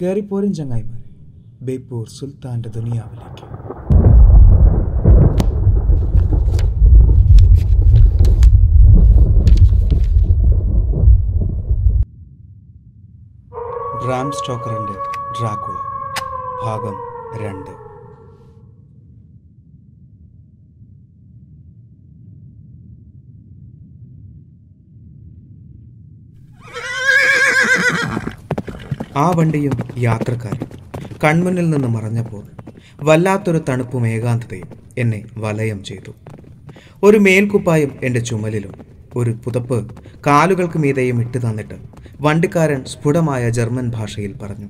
കയറിപ്പോരും ചങ്ങായിമാരെ ബേപ്പൂർ സുൽത്താന്റെ ദുനിയാവിലേക്ക് റാം സ്റ്റോക്കറിന്റെ ഡ്രാക്കുള ഭാഗം രണ്ട് ആ വണ്ടിയും യാത്രക്കാരൻ കൺമുന്നിൽ നിന്ന് മറഞ്ഞപ്പോൾ വല്ലാത്തൊരു തണുപ്പും ഏകാന്തതയും എന്നെ വലയം ചെയ്തു ഒരു മേൽക്കുപ്പായം എൻ്റെ ചുമലിലും ഒരു പുതപ്പ് കാലുകൾക്ക് മീതെയും ഇട്ട് തന്നിട്ട് വണ്ടിക്കാരൻ സ്ഫുടമായ ജർമ്മൻ ഭാഷയിൽ പറഞ്ഞു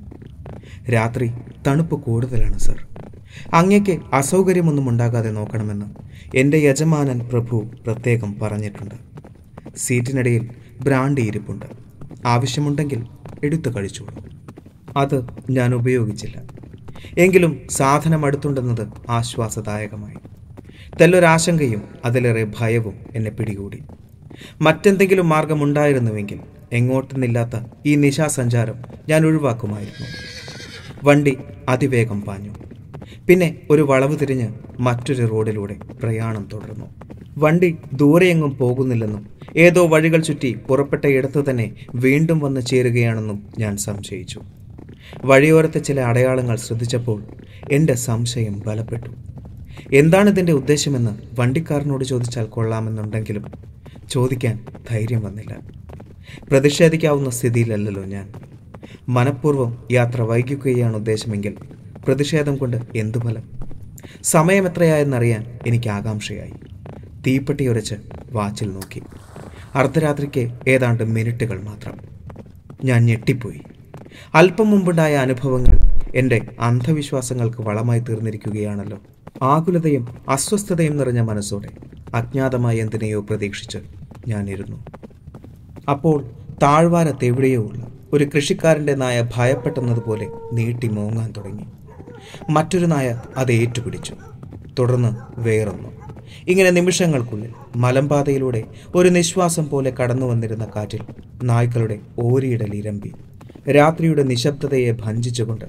രാത്രി തണുപ്പ് കൂടുതലാണ് സർ അങ്ങയ്ക്ക് അസൗകര്യമൊന്നും ഉണ്ടാകാതെ നോക്കണമെന്ന് എൻ്റെ യജമാനൻ പ്രഭു പ്രത്യേകം പറഞ്ഞിട്ടുണ്ട് സീറ്റിനിടയിൽ ബ്രാൻഡി ഇരിപ്പുണ്ട് ആവശ്യമുണ്ടെങ്കിൽ എടുത്തു കഴിച്ചോളൂ അത് ഞാൻ ഉപയോഗിച്ചില്ല എങ്കിലും സാധനം അടുത്തുണ്ടെന്നത് ആശ്വാസദായകമായി തെല്ലൊരാശങ്കയും അതിലേറെ ഭയവും എന്നെ പിടികൂടി മറ്റെന്തെങ്കിലും മാർഗമുണ്ടായിരുന്നുവെങ്കിൽ എങ്ങോട്ടുന്നില്ലാത്ത ഈ നിശാസഞ്ചാരം ഞാൻ ഒഴിവാക്കുമായിരുന്നു വണ്ടി അതിവേഗം പാഞ്ഞു പിന്നെ ഒരു വളവ് തിരിഞ്ഞ് മറ്റൊരു റോഡിലൂടെ പ്രയാണം തുടർന്നു വണ്ടി ദൂരെയെങ്ങും പോകുന്നില്ലെന്നും ഏതോ വഴികൾ ചുറ്റി പുറപ്പെട്ടയിടത്ത് തന്നെ വീണ്ടും വന്ന് ചേരുകയാണെന്നും ഞാൻ സംശയിച്ചു വഴിയോരത്തെ ചില അടയാളങ്ങൾ ശ്രദ്ധിച്ചപ്പോൾ എൻ്റെ സംശയം ബലപ്പെട്ടു എന്താണ് ഇതിൻ്റെ ഉദ്ദേശമെന്ന് വണ്ടിക്കാരനോട് ചോദിച്ചാൽ കൊള്ളാമെന്നുണ്ടെങ്കിലും ചോദിക്കാൻ ധൈര്യം വന്നില്ല പ്രതിഷേധിക്കാവുന്ന സ്ഥിതിയിലല്ലല്ലോ ഞാൻ മനഃപൂർവ്വം യാത്ര വൈകിക്കുകയാണ് ഉദ്ദേശമെങ്കിൽ പ്രതിഷേധം കൊണ്ട് എന്തു ഫലം സമയം എത്രയായെന്നറിയാൻ എനിക്ക് ആകാംക്ഷയായി തീപ്പെട്ടി ഉരച്ച് വാച്ചിൽ നോക്കി അർദ്ധരാത്രിക്ക് ഏതാണ്ട് മിനിറ്റുകൾ മാത്രം ഞാൻ ഞെട്ടിപ്പോയി അല്പം മുമ്പുണ്ടായ അനുഭവങ്ങൾ എൻ്റെ അന്ധവിശ്വാസങ്ങൾക്ക് വളമായി തീർന്നിരിക്കുകയാണല്ലോ ആകുലതയും അസ്വസ്ഥതയും നിറഞ്ഞ മനസ്സോടെ അജ്ഞാതമായ എന്തിനെയോ പ്രതീക്ഷിച്ച് ഞാനിരുന്നു അപ്പോൾ താഴ്വാരത്തെവിടെയോ ഉള്ള ഒരു കൃഷിക്കാരൻ്റെ നായ ഭയപ്പെട്ടെന്നതുപോലെ നീട്ടി മോങ്ങാൻ തുടങ്ങി മറ്റൊരു നായ അത് ഏറ്റുപിടിച്ചു തുടർന്ന് വേറൊന്നു ഇങ്ങനെ നിമിഷങ്ങൾക്കുള്ളിൽ മലമ്പാതയിലൂടെ ഒരു നിശ്വാസം പോലെ കടന്നു വന്നിരുന്ന കാറ്റിൽ നായ്ക്കളുടെ ഓരിയിടൽ ഇരമ്പി രാത്രിയുടെ നിശബ്ദതയെ ഭഞ്ജിച്ചുകൊണ്ട്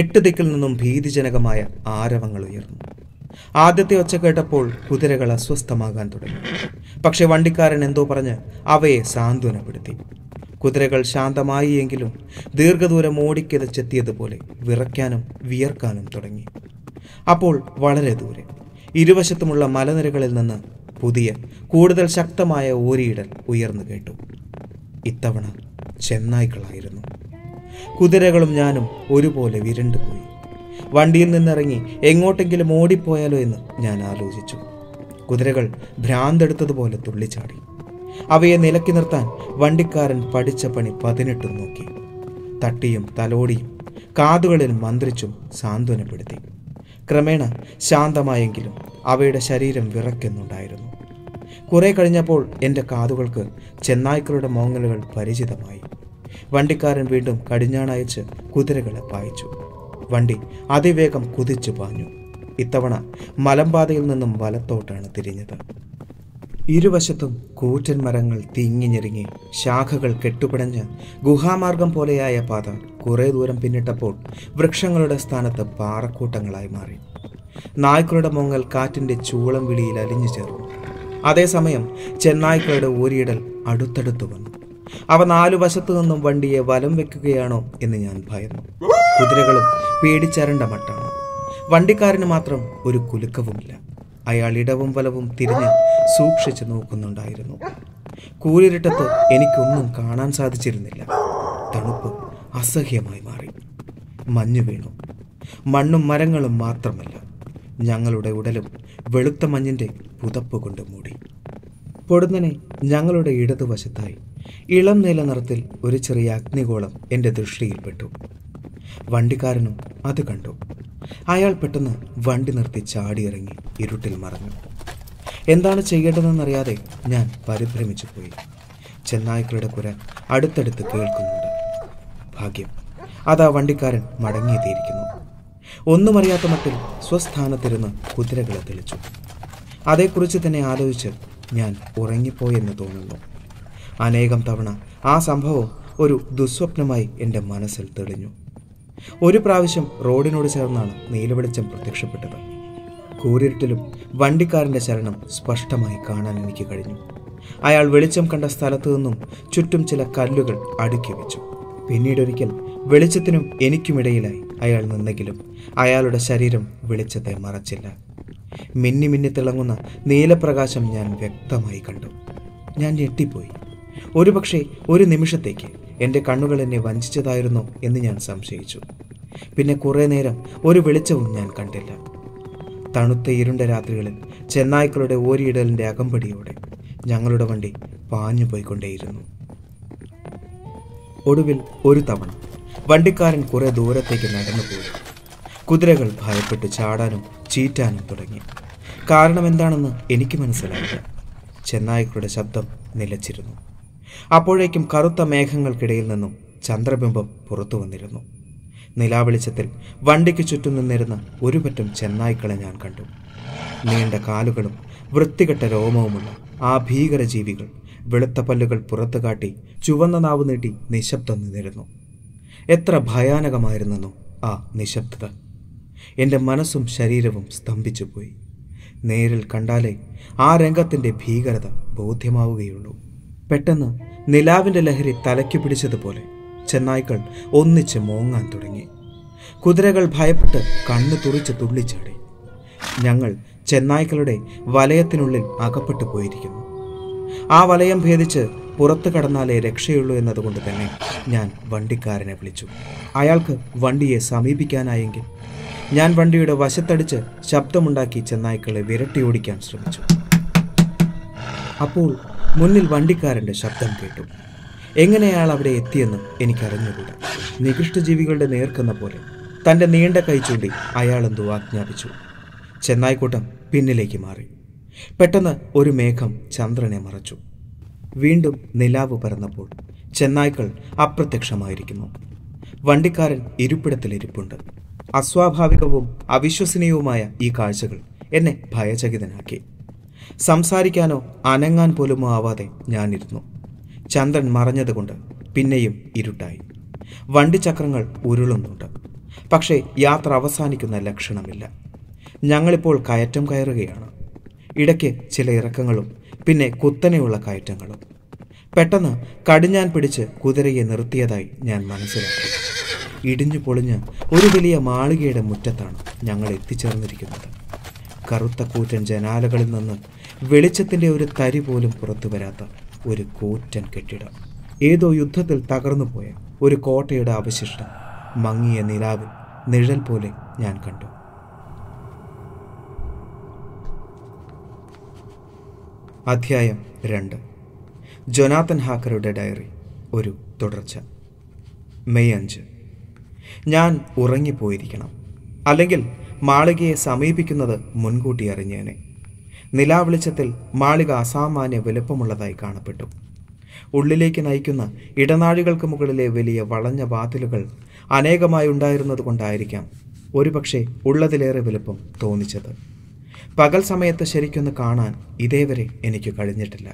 എട്ട് ദിക്കിൽ നിന്നും ഭീതിജനകമായ ആരവങ്ങൾ ഉയർന്നു ആദ്യത്തെ ഒച്ച കേട്ടപ്പോൾ കുതിരകൾ അസ്വസ്ഥമാകാൻ തുടങ്ങി പക്ഷെ വണ്ടിക്കാരൻ എന്തോ പറഞ്ഞ് അവയെ സാന്ത്വനപ്പെടുത്തി കുതിരകൾ ശാന്തമായി എങ്കിലും ദീർഘദൂരം ഓടിക്കിതച്ചെത്തിയതുപോലെ വിറയ്ക്കാനും വിയർക്കാനും തുടങ്ങി അപ്പോൾ വളരെ ദൂരെ ഇരുവശത്തുമുള്ള മലനിരകളിൽ നിന്ന് പുതിയ കൂടുതൽ ശക്തമായ ഓരിയിടൽ ഉയർന്നു കേട്ടു ഇത്തവണ ചെന്നായ്ക്കളായിരുന്നു കുതിരകളും ഞാനും ഒരുപോലെ വിരണ്ടു പോയി വണ്ടിയിൽ നിന്നിറങ്ങി എങ്ങോട്ടെങ്കിലും ഓടിപ്പോയാലോ എന്ന് ഞാൻ ആലോചിച്ചു കുതിരകൾ ഭ്രാന്തെടുത്തതുപോലെ തുള്ളിച്ചാടി അവയെ നിലക്കി നിർത്താൻ വണ്ടിക്കാരൻ പഠിച്ച പണി പതിനെട്ടും നോക്കി തട്ടിയും തലോടിയും കാതുകളിൽ മന്ത്രിച്ചും സാന്ത്വനപ്പെടുത്തി ക്രമേണ ശാന്തമായെങ്കിലും അവയുടെ ശരീരം വിറക്കുന്നുണ്ടായിരുന്നു കുറെ കഴിഞ്ഞപ്പോൾ എൻ്റെ കാതുകൾക്ക് ചെന്നായ്ക്കളുടെ മോങ്ങലുകൾ പരിചിതമായി വണ്ടിക്കാരൻ വീണ്ടും കടിഞ്ഞാണയച്ച് കുതിരകളെ പായിച്ചു വണ്ടി അതിവേഗം കുതിച്ചു പാഞ്ഞു ഇത്തവണ മലമ്പാതയിൽ നിന്നും വലത്തോട്ടാണ് തിരിഞ്ഞത് ഇരുവശത്തും കൂറ്റൻ മരങ്ങൾ തിങ്ങിഞ്ഞെരിങ്ങി ശാഖകൾ കെട്ടുപിടഞ്ഞ് ഗുഹാമാർഗം പോലെയായ പാത കുറേ ദൂരം പിന്നിട്ടപ്പോൾ വൃക്ഷങ്ങളുടെ സ്ഥാനത്ത് പാറക്കൂട്ടങ്ങളായി മാറി നായ്ക്കളുടെ മുങ്ങൽ കാറ്റിന്റെ ചൂളം വിളിയിൽ അലിഞ്ഞു ചേർന്നു അതേസമയം ചെന്നായ്ക്കളുടെ ഊരിയിടൽ അടുത്തടുത്തു വന്നു അവ നാലു വശത്തു നിന്നും വണ്ടിയെ വലം വെക്കുകയാണോ എന്ന് ഞാൻ ഭയന്നു കുതിരകളും പേടിച്ചരണ്ട മട്ടാണ് വണ്ടിക്കാരന് മാത്രം ഒരു കുലുക്കവുമില്ല അയാൾ ഇടവും വലവും തിരിഞ്ഞ് സൂക്ഷിച്ചു നോക്കുന്നുണ്ടായിരുന്നു കൂരിരുട്ടത്ത് എനിക്കൊന്നും കാണാൻ സാധിച്ചിരുന്നില്ല തണുപ്പ് അസഹ്യമായി മാറി മഞ്ഞു വീണു മണ്ണും മരങ്ങളും മാത്രമല്ല ഞങ്ങളുടെ ഉടലും വെളുത്ത മഞ്ഞിൻ്റെ പുതപ്പ് കൊണ്ട് മൂടി പൊടുന്നനെ ഞങ്ങളുടെ ഇടതുവശത്തായി ഇളം നീല നിറത്തിൽ ഒരു ചെറിയ അഗ്നിഗോളം എൻ്റെ ദൃഷ്ടിയിൽപ്പെട്ടു വണ്ടിക്കാരനും അത് കണ്ടു അയാൾ പെട്ടെന്ന് വണ്ടി നിർത്തി ചാടിയിറങ്ങി ഇരുട്ടിൽ മറഞ്ഞു എന്താണ് ചെയ്യേണ്ടതെന്നറിയാതെ ഞാൻ പരിഭ്രമിച്ചു പോയി ചെന്നായ്ക്കളുടെ കുര അടുത്തടുത്ത് കേൾക്കുന്നുണ്ട് ഭാഗ്യം അതാ വണ്ടിക്കാരൻ മടങ്ങിയെത്തിയിരിക്കുന്നു ഒന്നുമറിയാത്ത മട്ടിൽ സ്വസ്ഥാനത്തിരുന്ന് കുതിരകളെ തെളിച്ചു അതേക്കുറിച്ച് തന്നെ ആലോചിച്ച് ഞാൻ ഉറങ്ങിപ്പോയെന്ന് തോന്നുന്നു അനേകം തവണ ആ സംഭവം ഒരു ദുസ്വപ്നമായി എൻ്റെ മനസ്സിൽ തെളിഞ്ഞു ഒരു പ്രാവശ്യം റോഡിനോട് ചേർന്നാണ് നീലവെളിച്ചം പ്രത്യക്ഷപ്പെട്ടത് കൂരിട്ടിലും വണ്ടിക്കാരൻ്റെ ശരണം സ്പഷ്ടമായി കാണാൻ എനിക്ക് കഴിഞ്ഞു അയാൾ വെളിച്ചം കണ്ട സ്ഥലത്തു നിന്നും ചുറ്റും ചില കല്ലുകൾ അടുക്കി വെച്ചു പിന്നീടൊരിക്കൽ വെളിച്ചത്തിനും എനിക്കുമിടയിലായി അയാൾ നിന്നെങ്കിലും അയാളുടെ ശരീരം വെളിച്ചത്തെ മറച്ചില്ല മിന്നി മിന്നി തിളങ്ങുന്ന നീലപ്രകാശം ഞാൻ വ്യക്തമായി കണ്ടു ഞാൻ ഞെട്ടിപ്പോയി ഒരുപക്ഷെ ഒരു നിമിഷത്തേക്ക് എൻ്റെ കണ്ണുകൾ എന്നെ വഞ്ചിച്ചതായിരുന്നോ എന്ന് ഞാൻ സംശയിച്ചു പിന്നെ കുറേ നേരം ഒരു വെളിച്ചവും ഞാൻ കണ്ടില്ല തണുത്ത ഇരുണ്ട രാത്രികളിൽ ചെന്നായ്ക്കളുടെ ഓരിയിടലിൻ്റെ അകമ്പടിയോടെ ഞങ്ങളുടെ വണ്ടി പാഞ്ഞു പോയിക്കൊണ്ടേയിരുന്നു ഒടുവിൽ ഒരു തവണ വണ്ടിക്കാരൻ കുറേ ദൂരത്തേക്ക് നടന്നു പോയി കുതിരകൾ ഭയപ്പെട്ട് ചാടാനും ചീറ്റാനും തുടങ്ങി കാരണം എന്താണെന്ന് എനിക്ക് മനസ്സിലായില്ല ചെന്നായ്ക്കളുടെ ശബ്ദം നിലച്ചിരുന്നു അപ്പോഴേക്കും കറുത്ത മേഘങ്ങൾക്കിടയിൽ നിന്നും ചന്ദ്രബിംബം പുറത്തു വന്നിരുന്നു നിലാവെളിച്ചത്തിൽ വണ്ടിക്ക് ചുറ്റും നിന്നിരുന്ന പറ്റം ചെന്നായ്ക്കളെ ഞാൻ കണ്ടു നീണ്ട കാലുകളും വൃത്തികെട്ട രോമവുമുള്ള ആ ഭീകര ജീവികൾ വെളുത്ത പല്ലുകൾ പുറത്തു കാട്ടി ചുവന്ന നാവ് നീട്ടി നിശബ്ദം നിന്നിരുന്നു എത്ര ഭയാനകമായിരുന്നു ആ നിശബ്ദത എൻ്റെ മനസ്സും ശരീരവും സ്തംഭിച്ചു പോയി നേരിൽ കണ്ടാലേ ആ രംഗത്തിൻ്റെ ഭീകരത ബോധ്യമാവുകയുള്ളൂ പെട്ടെന്ന് നിലാവിൻ്റെ ലഹരി തലയ്ക്ക് പിടിച്ചതുപോലെ ചെന്നായ്ക്കൾ ഒന്നിച്ച് മോങ്ങാൻ തുടങ്ങി കുതിരകൾ ഭയപ്പെട്ട് കണ്ണു തുറിച്ച് തുള്ളിച്ചാടി ഞങ്ങൾ ചെന്നായ്ക്കളുടെ വലയത്തിനുള്ളിൽ അകപ്പെട്ടു പോയിരിക്കുന്നു ആ വലയം ഭേദിച്ച് പുറത്തു കടന്നാലേ രക്ഷയുള്ളൂ എന്നതുകൊണ്ട് തന്നെ ഞാൻ വണ്ടിക്കാരനെ വിളിച്ചു അയാൾക്ക് വണ്ടിയെ സമീപിക്കാനായെങ്കിൽ ഞാൻ വണ്ടിയുടെ വശത്തടിച്ച് ശബ്ദമുണ്ടാക്കി ചെന്നായ്ക്കളെ വിരട്ടിയോടിക്കാൻ ശ്രമിച്ചു അപ്പോൾ മുന്നിൽ വണ്ടിക്കാരൻ്റെ ശബ്ദം കേട്ടു എങ്ങനെ അയാൾ അവിടെ എത്തിയെന്ന് എനിക്കറിഞ്ഞുകൂടാ നികൃഷ്ടജീവികളുടെ നേർക്കുന്ന പോലെ തൻ്റെ നീണ്ട കൈ ചൂണ്ടി അയാളെന്തോ ആജ്ഞാപിച്ചു ചെന്നായിക്കൂട്ടം പിന്നിലേക്ക് മാറി പെട്ടെന്ന് ഒരു മേഘം ചന്ദ്രനെ മറച്ചു വീണ്ടും നിലാവ് പരന്നപ്പോൾ ചെന്നായ്ക്കൾ അപ്രത്യക്ഷമായിരിക്കുന്നു വണ്ടിക്കാരൻ ഇരിപ്പിടത്തിലിരിപ്പുണ്ട് അസ്വാഭാവികവും അവിശ്വസനീയവുമായ ഈ കാഴ്ചകൾ എന്നെ ഭയചകിതനാക്കി സംസാരിക്കാനോ അനങ്ങാൻ പോലും ആവാതെ ഞാനിരുന്നു ചന്ദ്രൻ മറഞ്ഞതുകൊണ്ട് പിന്നെയും ഇരുട്ടായി ചക്രങ്ങൾ ഉരുളുന്നുണ്ട് പക്ഷേ യാത്ര അവസാനിക്കുന്ന ലക്ഷണമില്ല ഞങ്ങളിപ്പോൾ കയറ്റം കയറുകയാണ് ഇടയ്ക്ക് ചില ഇറക്കങ്ങളും പിന്നെ കുത്തനെയുള്ള കയറ്റങ്ങളും പെട്ടെന്ന് കടിഞ്ഞാൻ പിടിച്ച് കുതിരയെ നിർത്തിയതായി ഞാൻ മനസ്സിലാക്കി ഇടിഞ്ഞു പൊളിഞ്ഞ് ഒരു വലിയ മാളികയുടെ മുറ്റത്താണ് ഞങ്ങൾ എത്തിച്ചേർന്നിരിക്കുന്നത് കറുത്ത കൂറ്റൻ ജനാലകളിൽ നിന്ന് വെളിച്ചത്തിൻ്റെ ഒരു തരി പോലും പുറത്തു വരാത്ത ഒരു കൂറ്റൻ കെട്ടിടം ഏതോ യുദ്ധത്തിൽ തകർന്നുപോയ ഒരു കോട്ടയുടെ അവശിഷ്ടം മങ്ങിയ നിലാവിൽ നിഴൽ പോലെ ഞാൻ കണ്ടു അധ്യായം രണ്ട് ജൊനാഥൻ ഹാക്കറുടെ ഡയറി ഒരു തുടർച്ച മെയ് അഞ്ച് ഞാൻ ഉറങ്ങിപ്പോയിരിക്കണം അല്ലെങ്കിൽ മാളികയെ സമീപിക്കുന്നത് മുൻകൂട്ടി അറിഞ്ഞേനെ നിലാവെളിച്ചത്തിൽ മാളിക അസാമാന്യ വലുപ്പമുള്ളതായി കാണപ്പെട്ടു ഉള്ളിലേക്ക് നയിക്കുന്ന ഇടനാഴികൾക്ക് മുകളിലെ വലിയ വളഞ്ഞ വാതിലുകൾ അനേകമായി ഉണ്ടായിരുന്നത് കൊണ്ടായിരിക്കാം ഒരുപക്ഷെ ഉള്ളതിലേറെ വലുപ്പം തോന്നിച്ചത് പകൽ സമയത്ത് ശരിക്കൊന്ന് കാണാൻ ഇതേവരെ എനിക്ക് കഴിഞ്ഞിട്ടില്ല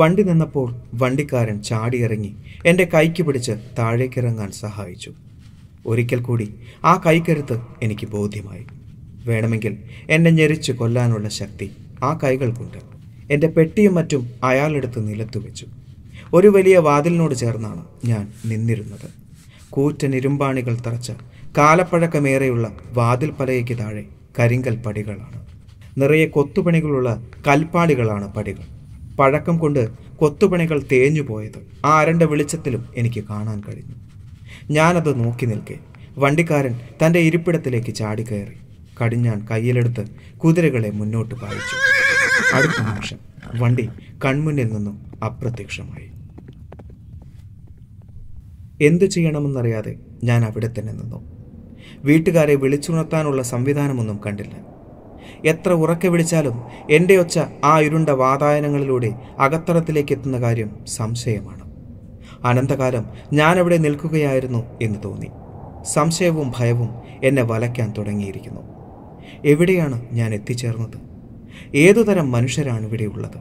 വണ്ടി നിന്നപ്പോൾ വണ്ടിക്കാരൻ ചാടിയിറങ്ങി എൻ്റെ കൈക്ക് പിടിച്ച് താഴേക്കിറങ്ങാൻ സഹായിച്ചു ഒരിക്കൽ കൂടി ആ കൈക്കരുത്ത് എനിക്ക് ബോധ്യമായി വേണമെങ്കിൽ എന്നെ ഞെരിച്ച് കൊല്ലാനുള്ള ശക്തി ആ കൈകൾക്കുണ്ട് എൻ്റെ പെട്ടിയും മറ്റും അയാളെടുത്ത് നിലത്തു വെച്ചു ഒരു വലിയ വാതിലിനോട് ചേർന്നാണ് ഞാൻ നിന്നിരുന്നത് കൂറ്റൻ ഇരുമ്പാണികൾ തറച്ച കാലപ്പഴക്കമേറെയുള്ള വാതിൽ പലയ്ക്ക് താഴെ കരിങ്കൽ പടികളാണ് നിറയെ കൊത്തുപണികളുള്ള കൽപ്പാടികളാണ് പടികൾ പഴക്കം കൊണ്ട് കൊത്തുപണികൾ പോയത് ആ അരണ്ട വെളിച്ചത്തിലും എനിക്ക് കാണാൻ കഴിഞ്ഞു ഞാനത് നോക്കി നിൽക്കെ വണ്ടിക്കാരൻ തൻ്റെ ഇരിപ്പിടത്തിലേക്ക് ചാടിക്കയറി കടിഞ്ഞാൻ കയ്യിലെടുത്ത് കുതിരകളെ മുന്നോട്ട് പായിച്ചു അടുത്ത നിമിഷം വണ്ടി കൺമുന്നിൽ നിന്നും അപ്രത്യക്ഷമായി എന്തു ചെയ്യണമെന്നറിയാതെ ഞാൻ അവിടെ തന്നെ നിന്നു വീട്ടുകാരെ വിളിച്ചുണർത്താനുള്ള സംവിധാനമൊന്നും കണ്ടില്ല എത്ര ഉറക്കെ വിളിച്ചാലും എൻ്റെ ഒച്ച ആ ഇരുണ്ട വാതായനങ്ങളിലൂടെ അകത്തറത്തിലേക്ക് എത്തുന്ന കാര്യം സംശയമാണ് അനന്തകാലം ഞാനവിടെ നിൽക്കുകയായിരുന്നു എന്ന് തോന്നി സംശയവും ഭയവും എന്നെ വലയ്ക്കാൻ തുടങ്ങിയിരിക്കുന്നു എവിടെയാണ് ഞാൻ എത്തിച്ചേർന്നത് ഏതുതരം മനുഷ്യരാണ് ഉള്ളത്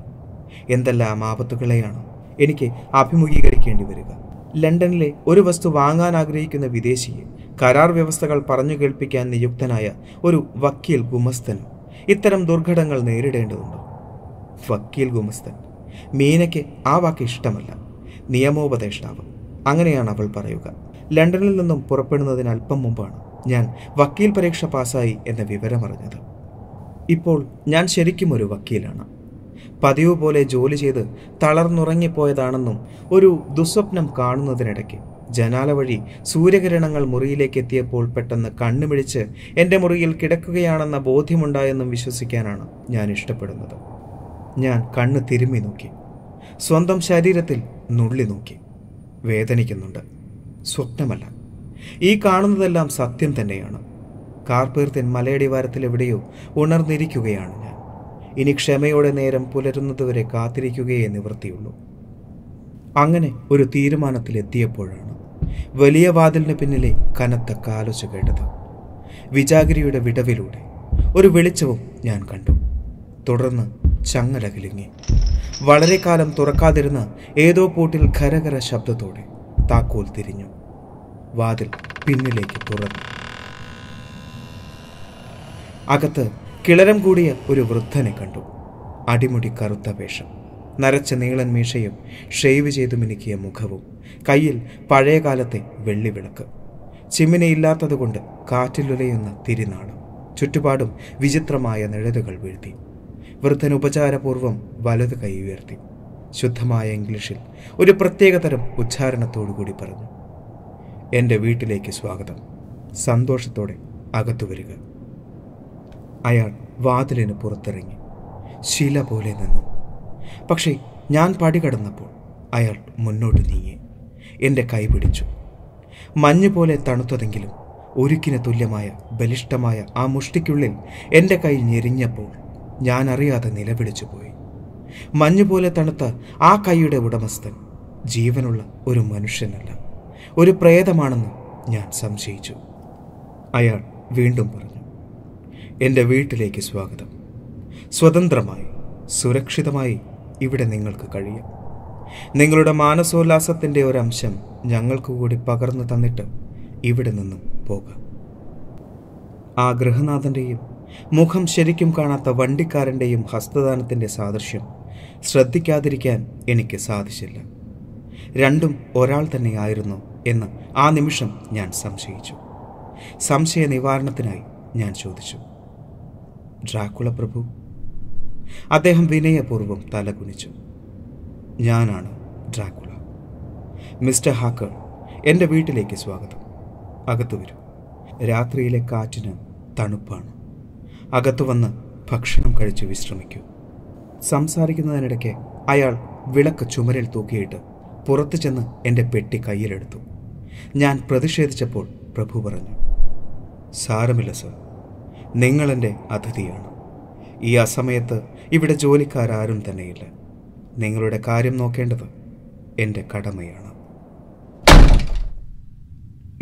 എന്തെല്ലാം ആപത്തുകളെയാണ് എനിക്ക് അഭിമുഖീകരിക്കേണ്ടി വരിക ലണ്ടനിലെ ഒരു വസ്തു വാങ്ങാൻ ആഗ്രഹിക്കുന്ന വിദേശിയെ കരാർ വ്യവസ്ഥകൾ പറഞ്ഞു കേൾപ്പിക്കാൻ നിയുക്തനായ ഒരു വക്കീൽ ഗുമസ്തനും ഇത്തരം ദുർഘടങ്ങൾ നേരിടേണ്ടതുണ്ട് വക്കീൽ ഗുമസ്തൻ മീനയ്ക്ക് ആ വാക്ക് ഇഷ്ടമല്ല നിയമോപദേഷ്ടാവ് അങ്ങനെയാണ് അവൾ പറയുക ലണ്ടനിൽ നിന്നും പുറപ്പെടുന്നതിന് അല്പം മുമ്പാണ് ഞാൻ വക്കീൽ പരീക്ഷ പാസ്സായി എന്ന വിവരമറിഞ്ഞത് ഇപ്പോൾ ഞാൻ ശരിക്കും ഒരു വക്കീലാണ് പതിവ് പോലെ ജോലി ചെയ്ത് തളർന്നുറങ്ങിപ്പോയതാണെന്നും ഒരു ദുസ്വപ്നം കാണുന്നതിനിടയ്ക്ക് ജനാല വഴി സൂര്യകിരണങ്ങൾ മുറിയിലേക്ക് എത്തിയപ്പോൾ പെട്ടെന്ന് കണ്ണുമിഴിച്ച് എൻ്റെ മുറിയിൽ കിടക്കുകയാണെന്ന ബോധ്യമുണ്ടായെന്നും വിശ്വസിക്കാനാണ് ഞാൻ ഇഷ്ടപ്പെടുന്നത് ഞാൻ കണ്ണ് തിരുമ്മി നോക്കി സ്വന്തം ശരീരത്തിൽ നുള്ളി നോക്കി വേദനിക്കുന്നുണ്ട് സ്വപ്നമല്ല ഈ കാണുന്നതെല്ലാം സത്യം തന്നെയാണ് കാർപ്പീർത്തിൻ മലയടിവാരത്തിൽ എവിടെയോ ഉണർന്നിരിക്കുകയാണ് ഞാൻ ഇനി ക്ഷമയോടെ നേരം പുലരുന്നതുവരെ കാത്തിരിക്കുകയേ നിവൃത്തിയുള്ളൂ അങ്ങനെ ഒരു തീരുമാനത്തിലെത്തിയപ്പോഴാണ് വലിയ വാതിലിന് പിന്നിലെ കനത്ത കാലൊച്ച കേട്ടത് വിജാഗിരിയുടെ വിടവിലൂടെ ഒരു വെളിച്ചവും ഞാൻ കണ്ടു തുടർന്ന് ചങ്ങല വളരെ കാലം തുറക്കാതിരുന്ന ഏതോ പൂട്ടിൽ ഖരകര ശബ്ദത്തോടെ താക്കോൽ തിരിഞ്ഞു വാതിൽ പിന്നിലേക്ക് തുറന്നു അകത്ത് കിളരം കൂടിയ ഒരു വൃദ്ധനെ കണ്ടു അടിമുടി കറുത്ത വേഷം നരച്ച നീളൻ മീശയും ഷെയ്വ് ചെയ്തു മിനുക്കിയ മുഖവും കയ്യിൽ പഴയകാലത്തെ വെള്ളിവിളക്ക് ചിമ്മിനയില്ലാത്തതുകൊണ്ട് കാറ്റിലുലയുന്ന തിരിനാളും ചുറ്റുപാടും വിചിത്രമായ നിഴലുകൾ വീഴ്ത്തി വൃദ്ധൻ ഉപചാരപൂർവം വലത് കൈ ഉയർത്തി ശുദ്ധമായ ഇംഗ്ലീഷിൽ ഒരു പ്രത്യേകതരം ഉച്ചാരണത്തോടുകൂടി പറഞ്ഞു എൻ്റെ വീട്ടിലേക്ക് സ്വാഗതം സന്തോഷത്തോടെ അകത്തു വരിക അയാൾ വാതിലിന് പുറത്തിറങ്ങി ശില പോലെ നിന്നു പക്ഷേ ഞാൻ പടി കടന്നപ്പോൾ അയാൾ മുന്നോട്ട് നീങ്ങി എൻ്റെ കൈ പിടിച്ചു മഞ്ഞ് പോലെ തണുത്തതെങ്കിലും ഒരുക്കിന് തുല്യമായ ബലിഷ്ഠമായ ആ മുഷ്ടിക്കുള്ളിൽ എൻ്റെ കൈ ഞെരിഞ്ഞപ്പോൾ ഞാൻ അറിയാതെ നിലപിടിച്ചു പോയി മഞ്ഞുപോലെ തണുത്ത ആ കൈയുടെ ഉടമസ്ഥൻ ജീവനുള്ള ഒരു മനുഷ്യനല്ല ഒരു പ്രേതമാണെന്ന് ഞാൻ സംശയിച്ചു അയാൾ വീണ്ടും പറഞ്ഞു എൻ്റെ വീട്ടിലേക്ക് സ്വാഗതം സ്വതന്ത്രമായി സുരക്ഷിതമായി ഇവിടെ നിങ്ങൾക്ക് കഴിയും നിങ്ങളുടെ മാനസോല്ലാസത്തിൻ്റെ ഒരംശം ഞങ്ങൾക്ക് കൂടി പകർന്നു തന്നിട്ട് ഇവിടെ നിന്നും പോകാം ആ ഗൃഹനാഥൻ്റെയും മുഖം ശരിക്കും കാണാത്ത വണ്ടിക്കാരൻ്റെയും ഹസ്തദാനത്തിൻ്റെ സാദൃശ്യം ശ്രദ്ധിക്കാതിരിക്കാൻ എനിക്ക് സാധിച്ചില്ല രണ്ടും ഒരാൾ തന്നെയായിരുന്നു എന്ന് ആ നിമിഷം ഞാൻ സംശയിച്ചു സംശയ നിവാരണത്തിനായി ഞാൻ ചോദിച്ചു ഡ്രാക്കുള പ്രഭു അദ്ദേഹം വിനയപൂർവ്വം തലകുനിച്ചു ഞാനാണ് ഡ്രാക്കുള മിസ്റ്റർ ഹാക്കർ എൻ്റെ വീട്ടിലേക്ക് സ്വാഗതം അകത്തു വരൂ രാത്രിയിലെ കാറ്റിന് തണുപ്പാണ് അകത്തു വന്ന് ഭക്ഷണം കഴിച്ച് വിശ്രമിക്കൂ സംസാരിക്കുന്നതിനിടയ്ക്ക് അയാൾ വിളക്ക് ചുമരിൽ തൂക്കിയിട്ട് പുറത്തു ചെന്ന് എൻ്റെ പെട്ടി കയ്യിലെടുത്തു ഞാൻ പ്രതിഷേധിച്ചപ്പോൾ പ്രഭു പറഞ്ഞു സാരമില്ല സർ നിങ്ങളെൻ്റെ അതിഥിയാണ് ഈ അസമയത്ത് ഇവിടെ ജോലിക്കാരും തന്നെയില്ല നിങ്ങളുടെ കാര്യം നോക്കേണ്ടത് എൻ്റെ കടമയാണ്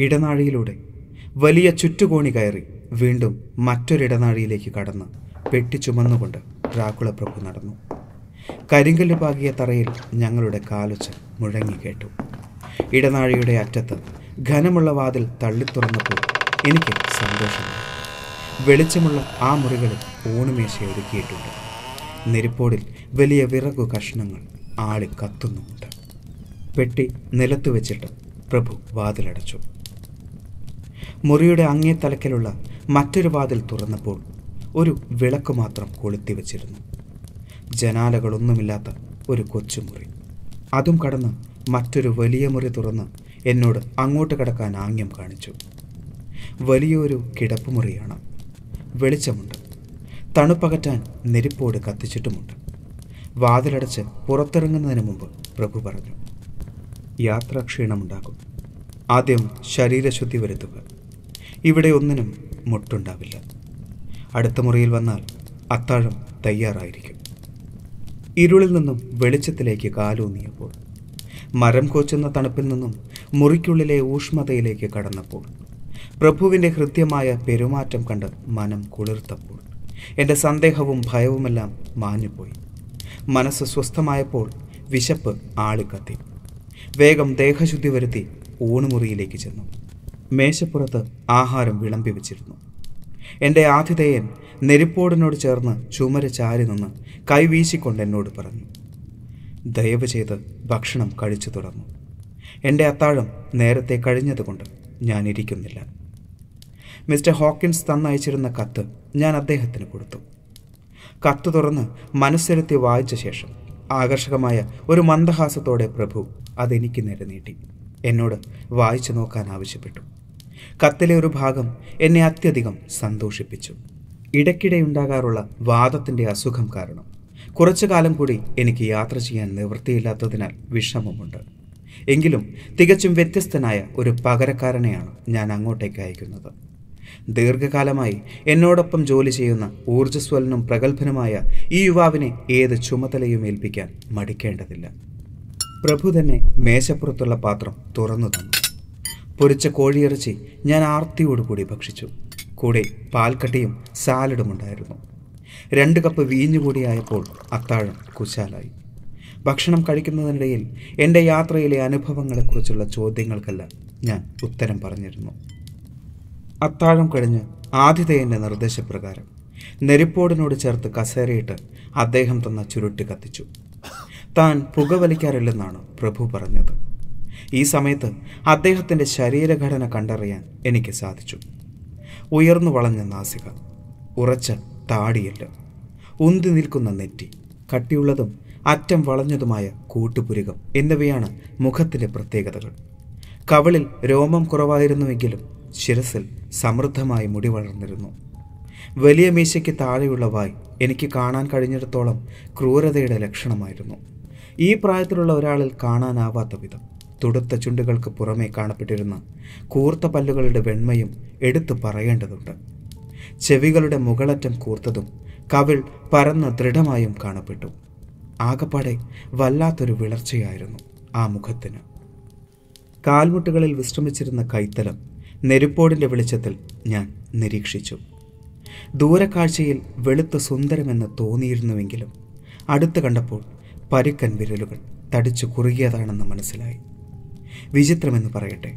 ഇടനാഴിയിലൂടെ വലിയ ചുറ്റുകോണി കയറി വീണ്ടും മറ്റൊരിടനാഴിയിലേക്ക് കടന്ന് പെട്ടി ചുമന്നുകൊണ്ട് ഡ്രാക്കുള പ്രഭു നടന്നു കരിങ്കല്ല് പാകിയ തറയിൽ ഞങ്ങളുടെ കാലുച്ച മുഴങ്ങി കേട്ടു ഇടനാഴിയുടെ അറ്റത്ത് ഘനമുള്ള വാതിൽ തള്ളിത്തുറന്നപ്പോൾ എനിക്ക് സന്തോഷമുണ്ട് വെളിച്ചമുള്ള ആ മുറികളിൽ ഊണുമേശ ഒരുക്കിയിട്ടുണ്ട് നെരിപ്പോടിൽ വലിയ വിറകു കഷ്ണങ്ങൾ ആളി കത്തുന്നുമുണ്ട് പെട്ടി നിലത്തു വെച്ചിട്ട് പ്രഭു വാതിലടച്ചു മുറിയുടെ അങ്ങേ തലക്കിലുള്ള മറ്റൊരു വാതിൽ തുറന്നപ്പോൾ ഒരു വിളക്ക് മാത്രം കൊളുത്തി വച്ചിരുന്നു ജനാലകളൊന്നുമില്ലാത്ത ഒരു കൊച്ചുമുറി അതും കടന്ന് മറ്റൊരു വലിയ മുറി തുറന്ന് എന്നോട് അങ്ങോട്ട് കടക്കാൻ ആംഗ്യം കാണിച്ചു വലിയൊരു കിടപ്പുമുറിയാണ് വെളിച്ചമുണ്ട് തണുപ്പകറ്റാൻ നെരിപ്പോട് കത്തിച്ചിട്ടുമുണ്ട് വാതിലടച്ച് പുറത്തിറങ്ങുന്നതിന് മുമ്പ് പ്രഭു പറഞ്ഞു യാത്രാക്ഷീണമുണ്ടാകും ആദ്യം ശരീരശുദ്ധി വരുത്തുക ഇവിടെ ഒന്നിനും മുട്ടുണ്ടാവില്ല അടുത്ത മുറിയിൽ വന്നാൽ അത്താഴം തയ്യാറായിരിക്കും ഇരുളിൽ നിന്നും വെളിച്ചത്തിലേക്ക് കാലൂന്നിയപ്പോൾ മരം കോച്ചുന്ന തണുപ്പിൽ നിന്നും മുറിക്കുള്ളിലെ ഊഷ്മതയിലേക്ക് കടന്നപ്പോൾ പ്രഭുവിൻ്റെ ഹൃദ്യമായ പെരുമാറ്റം കണ്ട് മനം കുളിർത്തപ്പോൾ എൻ്റെ സന്ദേഹവും ഭയവുമെല്ലാം മാഞ്ഞുപോയി മനസ്സ് സ്വസ്ഥമായപ്പോൾ വിശപ്പ് ആളിക്കത്തി വേഗം ദേഹശുദ്ധി വരുത്തി ഊണുമുറിയിലേക്ക് ചെന്നു മേശപ്പുറത്ത് ആഹാരം വിളമ്പി വെച്ചിരുന്നു എൻ്റെ ആതിഥേയൻ നെരിപ്പോടിനോട് ചേർന്ന് ചുമര ചാരി നിന്ന് കൈവീശിക്കൊണ്ട് എന്നോട് പറഞ്ഞു ദയവ് ചെയ്ത് ഭക്ഷണം കഴിച്ചു തുടർന്നു എൻ്റെ അത്താഴം നേരത്തെ കഴിഞ്ഞതുകൊണ്ട് ഞാൻ ഇരിക്കുന്നില്ല മിസ്റ്റർ ഹോക്കിൻസ് തന്നയച്ചിരുന്ന കത്ത് ഞാൻ അദ്ദേഹത്തിന് കൊടുത്തു കത്ത് തുറന്ന് മനസ്സിരുത്തി വായിച്ച ശേഷം ആകർഷകമായ ഒരു മന്ദഹാസത്തോടെ പ്രഭു അതെനിക്ക് നേരെ നീട്ടി എന്നോട് വായിച്ചു നോക്കാൻ ആവശ്യപ്പെട്ടു കത്തിലെ ഒരു ഭാഗം എന്നെ അത്യധികം സന്തോഷിപ്പിച്ചു ഇടയ്ക്കിടെ ഉണ്ടാകാറുള്ള വാദത്തിൻ്റെ അസുഖം കാരണം കുറച്ചു കാലം കൂടി എനിക്ക് യാത്ര ചെയ്യാൻ നിവൃത്തിയില്ലാത്തതിനാൽ വിഷമമുണ്ട് എങ്കിലും തികച്ചും വ്യത്യസ്തനായ ഒരു പകരക്കാരനെയാണ് ഞാൻ അങ്ങോട്ടേക്ക് അയക്കുന്നത് ദീർഘകാലമായി എന്നോടൊപ്പം ജോലി ചെയ്യുന്ന ഊർജ്ജസ്വലനും പ്രഗത്ഭനുമായ ഈ യുവാവിനെ ഏത് ചുമതലയും ഏൽപ്പിക്കാൻ മടിക്കേണ്ടതില്ല പ്രഭു തന്നെ മേശപ്പുറത്തുള്ള പാത്രം തുറന്നു തന്നു പൊരിച്ച കോഴിയിറച്ചി ഞാൻ ആർത്തിയോടുകൂടി ഭക്ഷിച്ചു കൂടെ പാൽക്കട്ടിയും സാലഡും ഉണ്ടായിരുന്നു രണ്ട് കപ്പ് വീഞ്ഞുകൂടിയായപ്പോൾ അത്താഴം കുശാലായി ഭക്ഷണം കഴിക്കുന്നതിനിടയിൽ എൻ്റെ യാത്രയിലെ അനുഭവങ്ങളെക്കുറിച്ചുള്ള ചോദ്യങ്ങൾക്കെല്ലാം ഞാൻ ഉത്തരം പറഞ്ഞിരുന്നു അത്താഴം കഴിഞ്ഞ് ആതിഥേയൻ്റെ നിർദ്ദേശപ്രകാരം നെരിപ്പോടിനോട് ചേർത്ത് കസേരയിട്ട് അദ്ദേഹം തന്ന ചുരുട്ട് കത്തിച്ചു താൻ പുകവലിക്കാറില്ലെന്നാണ് പ്രഭു പറഞ്ഞത് ഈ സമയത്ത് അദ്ദേഹത്തിൻ്റെ ശരീരഘടന കണ്ടറിയാൻ എനിക്ക് സാധിച്ചു ഉയർന്നു വളഞ്ഞ നാസിക ഉറച്ച താടിയല്ല ഉന്തി നിൽക്കുന്ന നെറ്റി കട്ടിയുള്ളതും അറ്റം വളഞ്ഞതുമായ കൂട്ടുപുരുകം എന്നിവയാണ് മുഖത്തിൻ്റെ പ്രത്യേകതകൾ കവളിൽ രോമം കുറവായിരുന്നുവെങ്കിലും ശിരസിൽ സമൃദ്ധമായി മുടി വളർന്നിരുന്നു വലിയ മീശയ്ക്ക് താഴെയുള്ള വായ് എനിക്ക് കാണാൻ കഴിഞ്ഞിടത്തോളം ക്രൂരതയുടെ ലക്ഷണമായിരുന്നു ഈ പ്രായത്തിലുള്ള ഒരാളിൽ കാണാനാവാത്ത വിധം തുടുത്ത ചുണ്ടുകൾക്ക് പുറമേ കാണപ്പെട്ടിരുന്ന കൂർത്ത പല്ലുകളുടെ വെണ്മയും എടുത്തു പറയേണ്ടതുണ്ട് ചെവികളുടെ മുകളറ്റം കൂർത്തതും കവിൾ പരന്ന ദൃഢമായും കാണപ്പെട്ടു ആകപ്പാടെ വല്ലാത്തൊരു വിളർച്ചയായിരുന്നു ആ മുഖത്തിന് കാൽമുട്ടുകളിൽ വിശ്രമിച്ചിരുന്ന കൈത്തലം നെരുപ്പോടിൻ്റെ വെളിച്ചത്തിൽ ഞാൻ നിരീക്ഷിച്ചു ദൂരക്കാഴ്ചയിൽ വെളുത്ത സുന്ദരമെന്ന് തോന്നിയിരുന്നുവെങ്കിലും അടുത്ത് കണ്ടപ്പോൾ പരുക്കൻ വിരലുകൾ തടിച്ചു കുറുകിയതാണെന്ന് മനസ്സിലായി വിചിത്രമെന്ന് പറയട്ടെ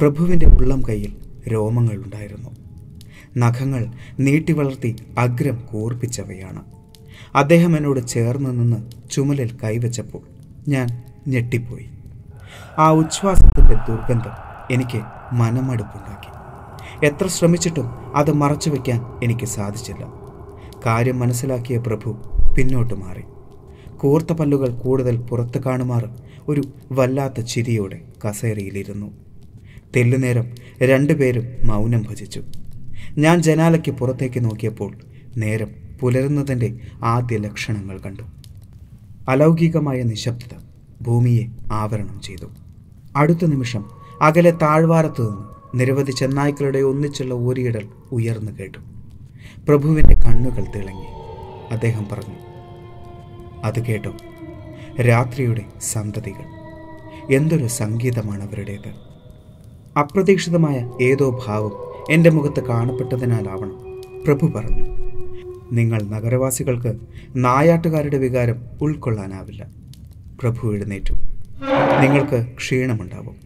പ്രഭുവിൻ്റെ ഉള്ളം കയ്യിൽ രോമങ്ങൾ ഉണ്ടായിരുന്നു നഖങ്ങൾ നീട്ടി വളർത്തി അഗ്രം കൂർപ്പിച്ചവയാണ് അദ്ദേഹം എന്നോട് ചേർന്ന് നിന്ന് ചുമലിൽ കൈവച്ചപ്പോൾ ഞാൻ ഞെട്ടിപ്പോയി ആ ഉച്ഛ്വാസത്തിൻ്റെ ദുർഗന്ധം എനിക്ക് മനമടുപ്പുണ്ടാക്കി എത്ര ശ്രമിച്ചിട്ടും അത് മറച്ചു വയ്ക്കാൻ എനിക്ക് സാധിച്ചില്ല കാര്യം മനസ്സിലാക്കിയ പ്രഭു പിന്നോട്ട് മാറി കൂർത്ത പല്ലുകൾ കൂടുതൽ പുറത്ത് കാണുമാർ ഒരു വല്ലാത്ത ചിരിയോടെ കസേരയിലിരുന്നു തെല്ലുനേരം രണ്ടുപേരും മൗനം ഭജിച്ചു ഞാൻ ജനാലയ്ക്ക് പുറത്തേക്ക് നോക്കിയപ്പോൾ നേരം പുലരുന്നതിൻ്റെ ആദ്യ ലക്ഷണങ്ങൾ കണ്ടു അലൗകികമായ നിശബ്ദത ഭൂമിയെ ആവരണം ചെയ്തു അടുത്ത നിമിഷം അകലെ താഴ്വാരത്തു നിന്ന് നിരവധി ചെന്നായ്ക്കളുടെ ഒന്നിച്ചുള്ള ഓരിയിടൽ ഉയർന്നു കേട്ടു പ്രഭുവിൻ്റെ കണ്ണുകൾ തിളങ്ങി അദ്ദേഹം പറഞ്ഞു അത് കേട്ടോ രാത്രിയുടെ സന്തതികൾ എന്തൊരു സംഗീതമാണ് അവരുടേത് അപ്രതീക്ഷിതമായ ഏതോ ഭാവം എൻ്റെ മുഖത്ത് കാണപ്പെട്ടതിനാലാവണം പ്രഭു പറഞ്ഞു നിങ്ങൾ നഗരവാസികൾക്ക് നായാട്ടുകാരുടെ വികാരം ഉൾക്കൊള്ളാനാവില്ല പ്രഭു എഴുന്നേറ്റു നിങ്ങൾക്ക് ക്ഷീണമുണ്ടാവും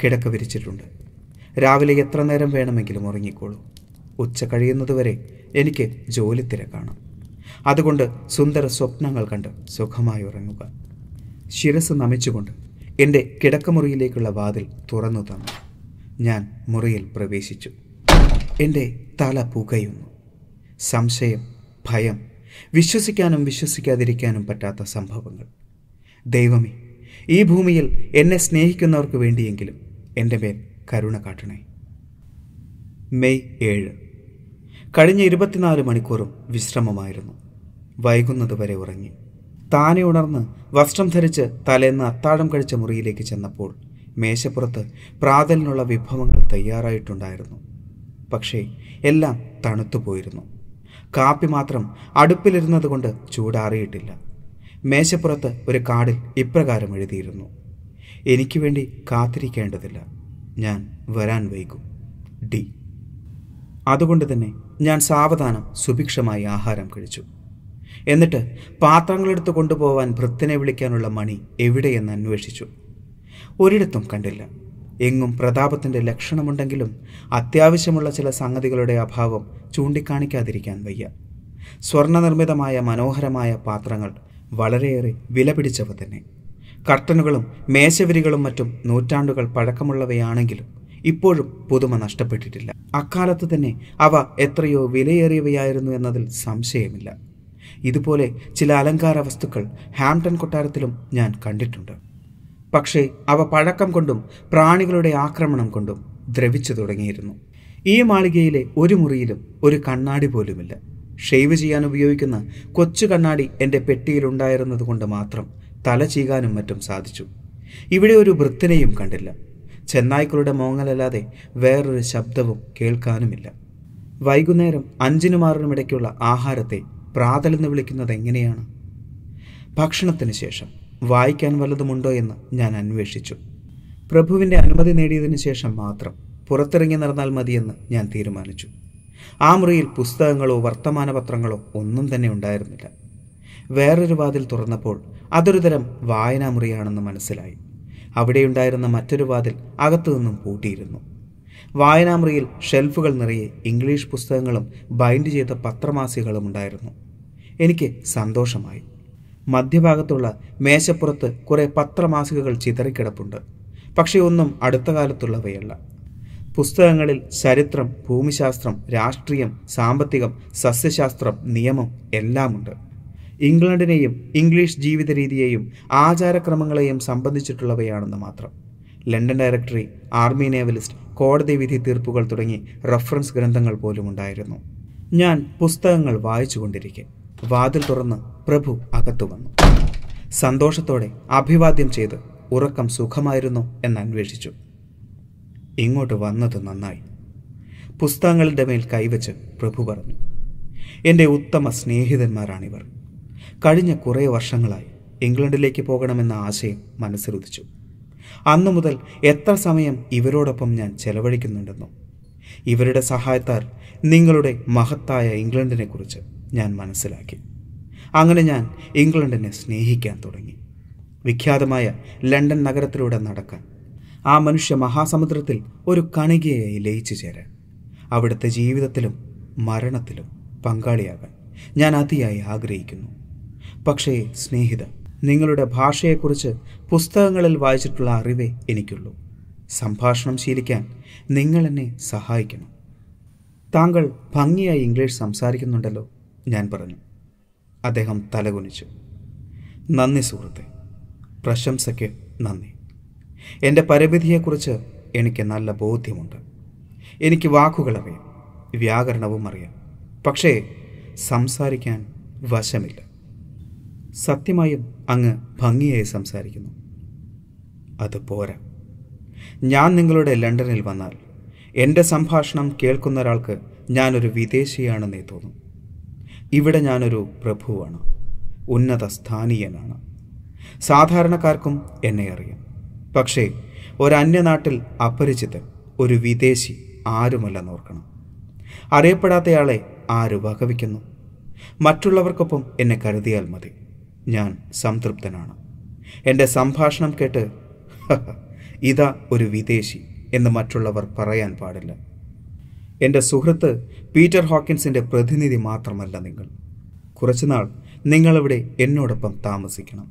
കിടക്ക വിരിച്ചിട്ടുണ്ട് രാവിലെ എത്ര നേരം വേണമെങ്കിലും ഉറങ്ങിക്കോളൂ ഉച്ച കഴിയുന്നതുവരെ എനിക്ക് ജോലി തിരക്കാണ് അതുകൊണ്ട് സുന്ദര സ്വപ്നങ്ങൾ കണ്ട് സുഖമായി ഉറങ്ങുക ശിരസ് നമിച്ചുകൊണ്ട് എൻ്റെ കിടക്കമുറിയിലേക്കുള്ള വാതിൽ തുറന്നു തന്നു ഞാൻ മുറിയിൽ പ്രവേശിച്ചു എൻ്റെ തല പുകയുന്നു സംശയം ഭയം വിശ്വസിക്കാനും വിശ്വസിക്കാതിരിക്കാനും പറ്റാത്ത സംഭവങ്ങൾ ദൈവമേ ഈ ഭൂമിയിൽ എന്നെ സ്നേഹിക്കുന്നവർക്ക് വേണ്ടിയെങ്കിലും എൻ്റെ മേൽ കരുണ കാട്ടണേ മെയ് ഏഴ് കഴിഞ്ഞ ഇരുപത്തിനാല് മണിക്കൂറും വിശ്രമമായിരുന്നു വരെ ഉറങ്ങി താനെ ഉണർന്ന് വസ്ത്രം ധരിച്ച് തലേന്ന് അത്താഴം കഴിച്ച മുറിയിലേക്ക് ചെന്നപ്പോൾ മേശപ്പുറത്ത് പ്രാതലിനുള്ള വിഭവങ്ങൾ തയ്യാറായിട്ടുണ്ടായിരുന്നു പക്ഷേ എല്ലാം തണുത്തുപോയിരുന്നു കാപ്പി മാത്രം അടുപ്പിലിരുന്നതുകൊണ്ട് ചൂടാറിയിട്ടില്ല മേശപ്പുറത്ത് ഒരു കാർഡിൽ ഇപ്രകാരം എഴുതിയിരുന്നു എനിക്ക് വേണ്ടി കാത്തിരിക്കേണ്ടതില്ല ഞാൻ വരാൻ വൈകും ഡി അതുകൊണ്ട് തന്നെ ഞാൻ സാവധാനം സുഭിക്ഷമായി ആഹാരം കഴിച്ചു എന്നിട്ട് പാത്രങ്ങളെടുത്ത് കൊണ്ടുപോകാൻ ഭൃത്തിനെ വിളിക്കാനുള്ള മണി എവിടെയെന്ന് അന്വേഷിച്ചു ഒരിടത്തും കണ്ടില്ല എങ്ങും പ്രതാപത്തിൻ്റെ ലക്ഷണമുണ്ടെങ്കിലും അത്യാവശ്യമുള്ള ചില സംഗതികളുടെ അഭാവം ചൂണ്ടിക്കാണിക്കാതിരിക്കാൻ വയ്യ സ്വർണ്ണനിർമ്മിതമായ മനോഹരമായ പാത്രങ്ങൾ വളരെയേറെ വില പിടിച്ചവ തന്നെ കർട്ടനുകളും മേശവരികളും മറ്റും നൂറ്റാണ്ടുകൾ പഴക്കമുള്ളവയാണെങ്കിലും ഇപ്പോഴും പുതുമ നഷ്ടപ്പെട്ടിട്ടില്ല അക്കാലത്ത് തന്നെ അവ എത്രയോ വിലയേറിയവയായിരുന്നു എന്നതിൽ സംശയമില്ല ഇതുപോലെ ചില അലങ്കാര വസ്തുക്കൾ ഹാംപ്ടൺ കൊട്ടാരത്തിലും ഞാൻ കണ്ടിട്ടുണ്ട് പക്ഷേ അവ പഴക്കം കൊണ്ടും പ്രാണികളുടെ ആക്രമണം കൊണ്ടും ദ്രവിച്ചു തുടങ്ങിയിരുന്നു ഈ മാളികയിലെ ഒരു മുറിയിലും ഒരു കണ്ണാടി പോലുമില്ല ഷെയ്വ് ചെയ്യാൻ ഉപയോഗിക്കുന്ന കൊച്ചു കണ്ണാടി എൻ്റെ പെട്ടിയിലുണ്ടായിരുന്നത് കൊണ്ട് മാത്രം തല ചീകാനും മറ്റും സാധിച്ചു ഇവിടെ ഒരു വൃത്തിനെയും കണ്ടില്ല ചെന്നായ്ക്കളുടെ മോങ്ങലല്ലാതെ വേറൊരു ശബ്ദവും കേൾക്കാനുമില്ല വൈകുന്നേരം അഞ്ചിനുമാറിനുമിടയ്ക്കുള്ള ആഹാരത്തെ എന്ന് വിളിക്കുന്നത് എങ്ങനെയാണ് ഭക്ഷണത്തിന് ശേഷം വായിക്കാൻ വല്ലതുമുണ്ടോ എന്ന് ഞാൻ അന്വേഷിച്ചു പ്രഭുവിൻ്റെ അനുമതി നേടിയതിനു ശേഷം മാത്രം പുറത്തിറങ്ങി നടന്നാൽ മതിയെന്ന് ഞാൻ തീരുമാനിച്ചു ആ മുറിയിൽ പുസ്തകങ്ങളോ വർത്തമാനപത്രങ്ങളോ ഒന്നും തന്നെ ഉണ്ടായിരുന്നില്ല വേറൊരു വാതിൽ തുറന്നപ്പോൾ അതൊരു തരം വായനാമുറിയാണെന്ന് മനസ്സിലായി അവിടെയുണ്ടായിരുന്ന മറ്റൊരു വാതിൽ അകത്തു നിന്നും പൂട്ടിയിരുന്നു വായനാമുറിയിൽ ഷെൽഫുകൾ നിറയെ ഇംഗ്ലീഷ് പുസ്തകങ്ങളും ബൈൻഡ് ചെയ്ത പത്രമാസികകളും ഉണ്ടായിരുന്നു എനിക്ക് സന്തോഷമായി മധ്യഭാഗത്തുള്ള മേശപ്പുറത്ത് കുറേ പത്രമാസികകൾ ചിതറിക്കിടപ്പുണ്ട് പക്ഷേ ഒന്നും അടുത്ത കാലത്തുള്ളവയല്ല പുസ്തകങ്ങളിൽ ചരിത്രം ഭൂമിശാസ്ത്രം രാഷ്ട്രീയം സാമ്പത്തികം സസ്യശാസ്ത്രം നിയമം എല്ലാമുണ്ട് ഇംഗ്ലണ്ടിനെയും ഇംഗ്ലീഷ് ജീവിത രീതിയെയും ആചാരക്രമങ്ങളെയും സംബന്ധിച്ചിട്ടുള്ളവയാണെന്ന് മാത്രം ലണ്ടൻ ഡയറക്ടറി ആർമി നേവലിസ്റ്റ് കോടതി വിധി തീർപ്പുകൾ തുടങ്ങി റഫറൻസ് ഗ്രന്ഥങ്ങൾ പോലും ഉണ്ടായിരുന്നു ഞാൻ പുസ്തകങ്ങൾ വായിച്ചുകൊണ്ടിരിക്കെ വാതിൽ തുറന്ന് പ്രഭു അകത്തു വന്നു സന്തോഷത്തോടെ അഭിവാദ്യം ചെയ്ത് ഉറക്കം സുഖമായിരുന്നു എന്ന് അന്വേഷിച്ചു ഇങ്ങോട്ട് വന്നത് നന്നായി പുസ്തകങ്ങളുടെ മേൽ കൈവച്ച് പ്രഭു പറഞ്ഞു എൻ്റെ ഉത്തമ സ്നേഹിതന്മാരാണിവർ കഴിഞ്ഞ കുറേ വർഷങ്ങളായി ഇംഗ്ലണ്ടിലേക്ക് പോകണമെന്ന ആശയം മനസ്സിലുദിച്ചു അന്നു മുതൽ എത്ര സമയം ഇവരോടൊപ്പം ഞാൻ ചെലവഴിക്കുന്നുണ്ടെന്നും ഇവരുടെ സഹായത്താൽ നിങ്ങളുടെ മഹത്തായ ഇംഗ്ലണ്ടിനെക്കുറിച്ച് ഞാൻ മനസ്സിലാക്കി അങ്ങനെ ഞാൻ ഇംഗ്ലണ്ടിനെ സ്നേഹിക്കാൻ തുടങ്ങി വിഖ്യാതമായ ലണ്ടൻ നഗരത്തിലൂടെ നടക്കാൻ ആ മനുഷ്യ മഹാസമുദ്രത്തിൽ ഒരു കണികയായി ലയിച്ചു ചേരാൻ അവിടുത്തെ ജീവിതത്തിലും മരണത്തിലും പങ്കാളിയാകാൻ ഞാൻ അതിയായി ആഗ്രഹിക്കുന്നു പക്ഷേ സ്നേഹിത നിങ്ങളുടെ ഭാഷയെക്കുറിച്ച് പുസ്തകങ്ങളിൽ വായിച്ചിട്ടുള്ള അറിവേ എനിക്കുള്ളൂ സംഭാഷണം ശീലിക്കാൻ നിങ്ങൾ എന്നെ സഹായിക്കണം താങ്കൾ ഭംഗിയായി ഇംഗ്ലീഷ് സംസാരിക്കുന്നുണ്ടല്ലോ ഞാൻ പറഞ്ഞു അദ്ദേഹം തലകുനിച്ചു നന്ദി സുഹൃത്തെ പ്രശംസയ്ക്ക് നന്ദി എൻ്റെ പരിമിതിയെക്കുറിച്ച് എനിക്ക് നല്ല ബോധ്യമുണ്ട് എനിക്ക് വാക്കുകളറിയാം വ്യാകരണവും അറിയാം പക്ഷേ സംസാരിക്കാൻ വശമില്ല സത്യമായും അങ്ങ് ഭംഗിയായി സംസാരിക്കുന്നു അത് പോരാ ഞാൻ നിങ്ങളുടെ ലണ്ടനിൽ വന്നാൽ എൻ്റെ സംഭാഷണം കേൾക്കുന്ന ഒരാൾക്ക് ഞാനൊരു വിദേശിയാണെന്നേ തോന്നും ഇവിടെ ഞാനൊരു പ്രഭുവാണ് ഉന്നത സ്ഥാനീയനാണ് സാധാരണക്കാർക്കും എന്നെ അറിയാം പക്ഷേ ഒരന്യനാട്ടിൽ അപരിചിതൻ ഒരു വിദേശി ആരുമല്ലെന്ന് നോർക്കണം അറിയപ്പെടാത്തയാളെ ആര് വകവയ്ക്കുന്നു മറ്റുള്ളവർക്കൊപ്പം എന്നെ കരുതിയാൽ മതി ഞാൻ സംതൃപ്തനാണ് എൻ്റെ സംഭാഷണം കേട്ട് ഇതാ ഒരു വിദേശി എന്ന് മറ്റുള്ളവർ പറയാൻ പാടില്ല എൻ്റെ സുഹൃത്ത് പീറ്റർ ഹോക്കിൻസിൻ്റെ പ്രതിനിധി മാത്രമല്ല നിങ്ങൾ കുറച്ചുനാൾ നിങ്ങളിവിടെ എന്നോടൊപ്പം താമസിക്കണം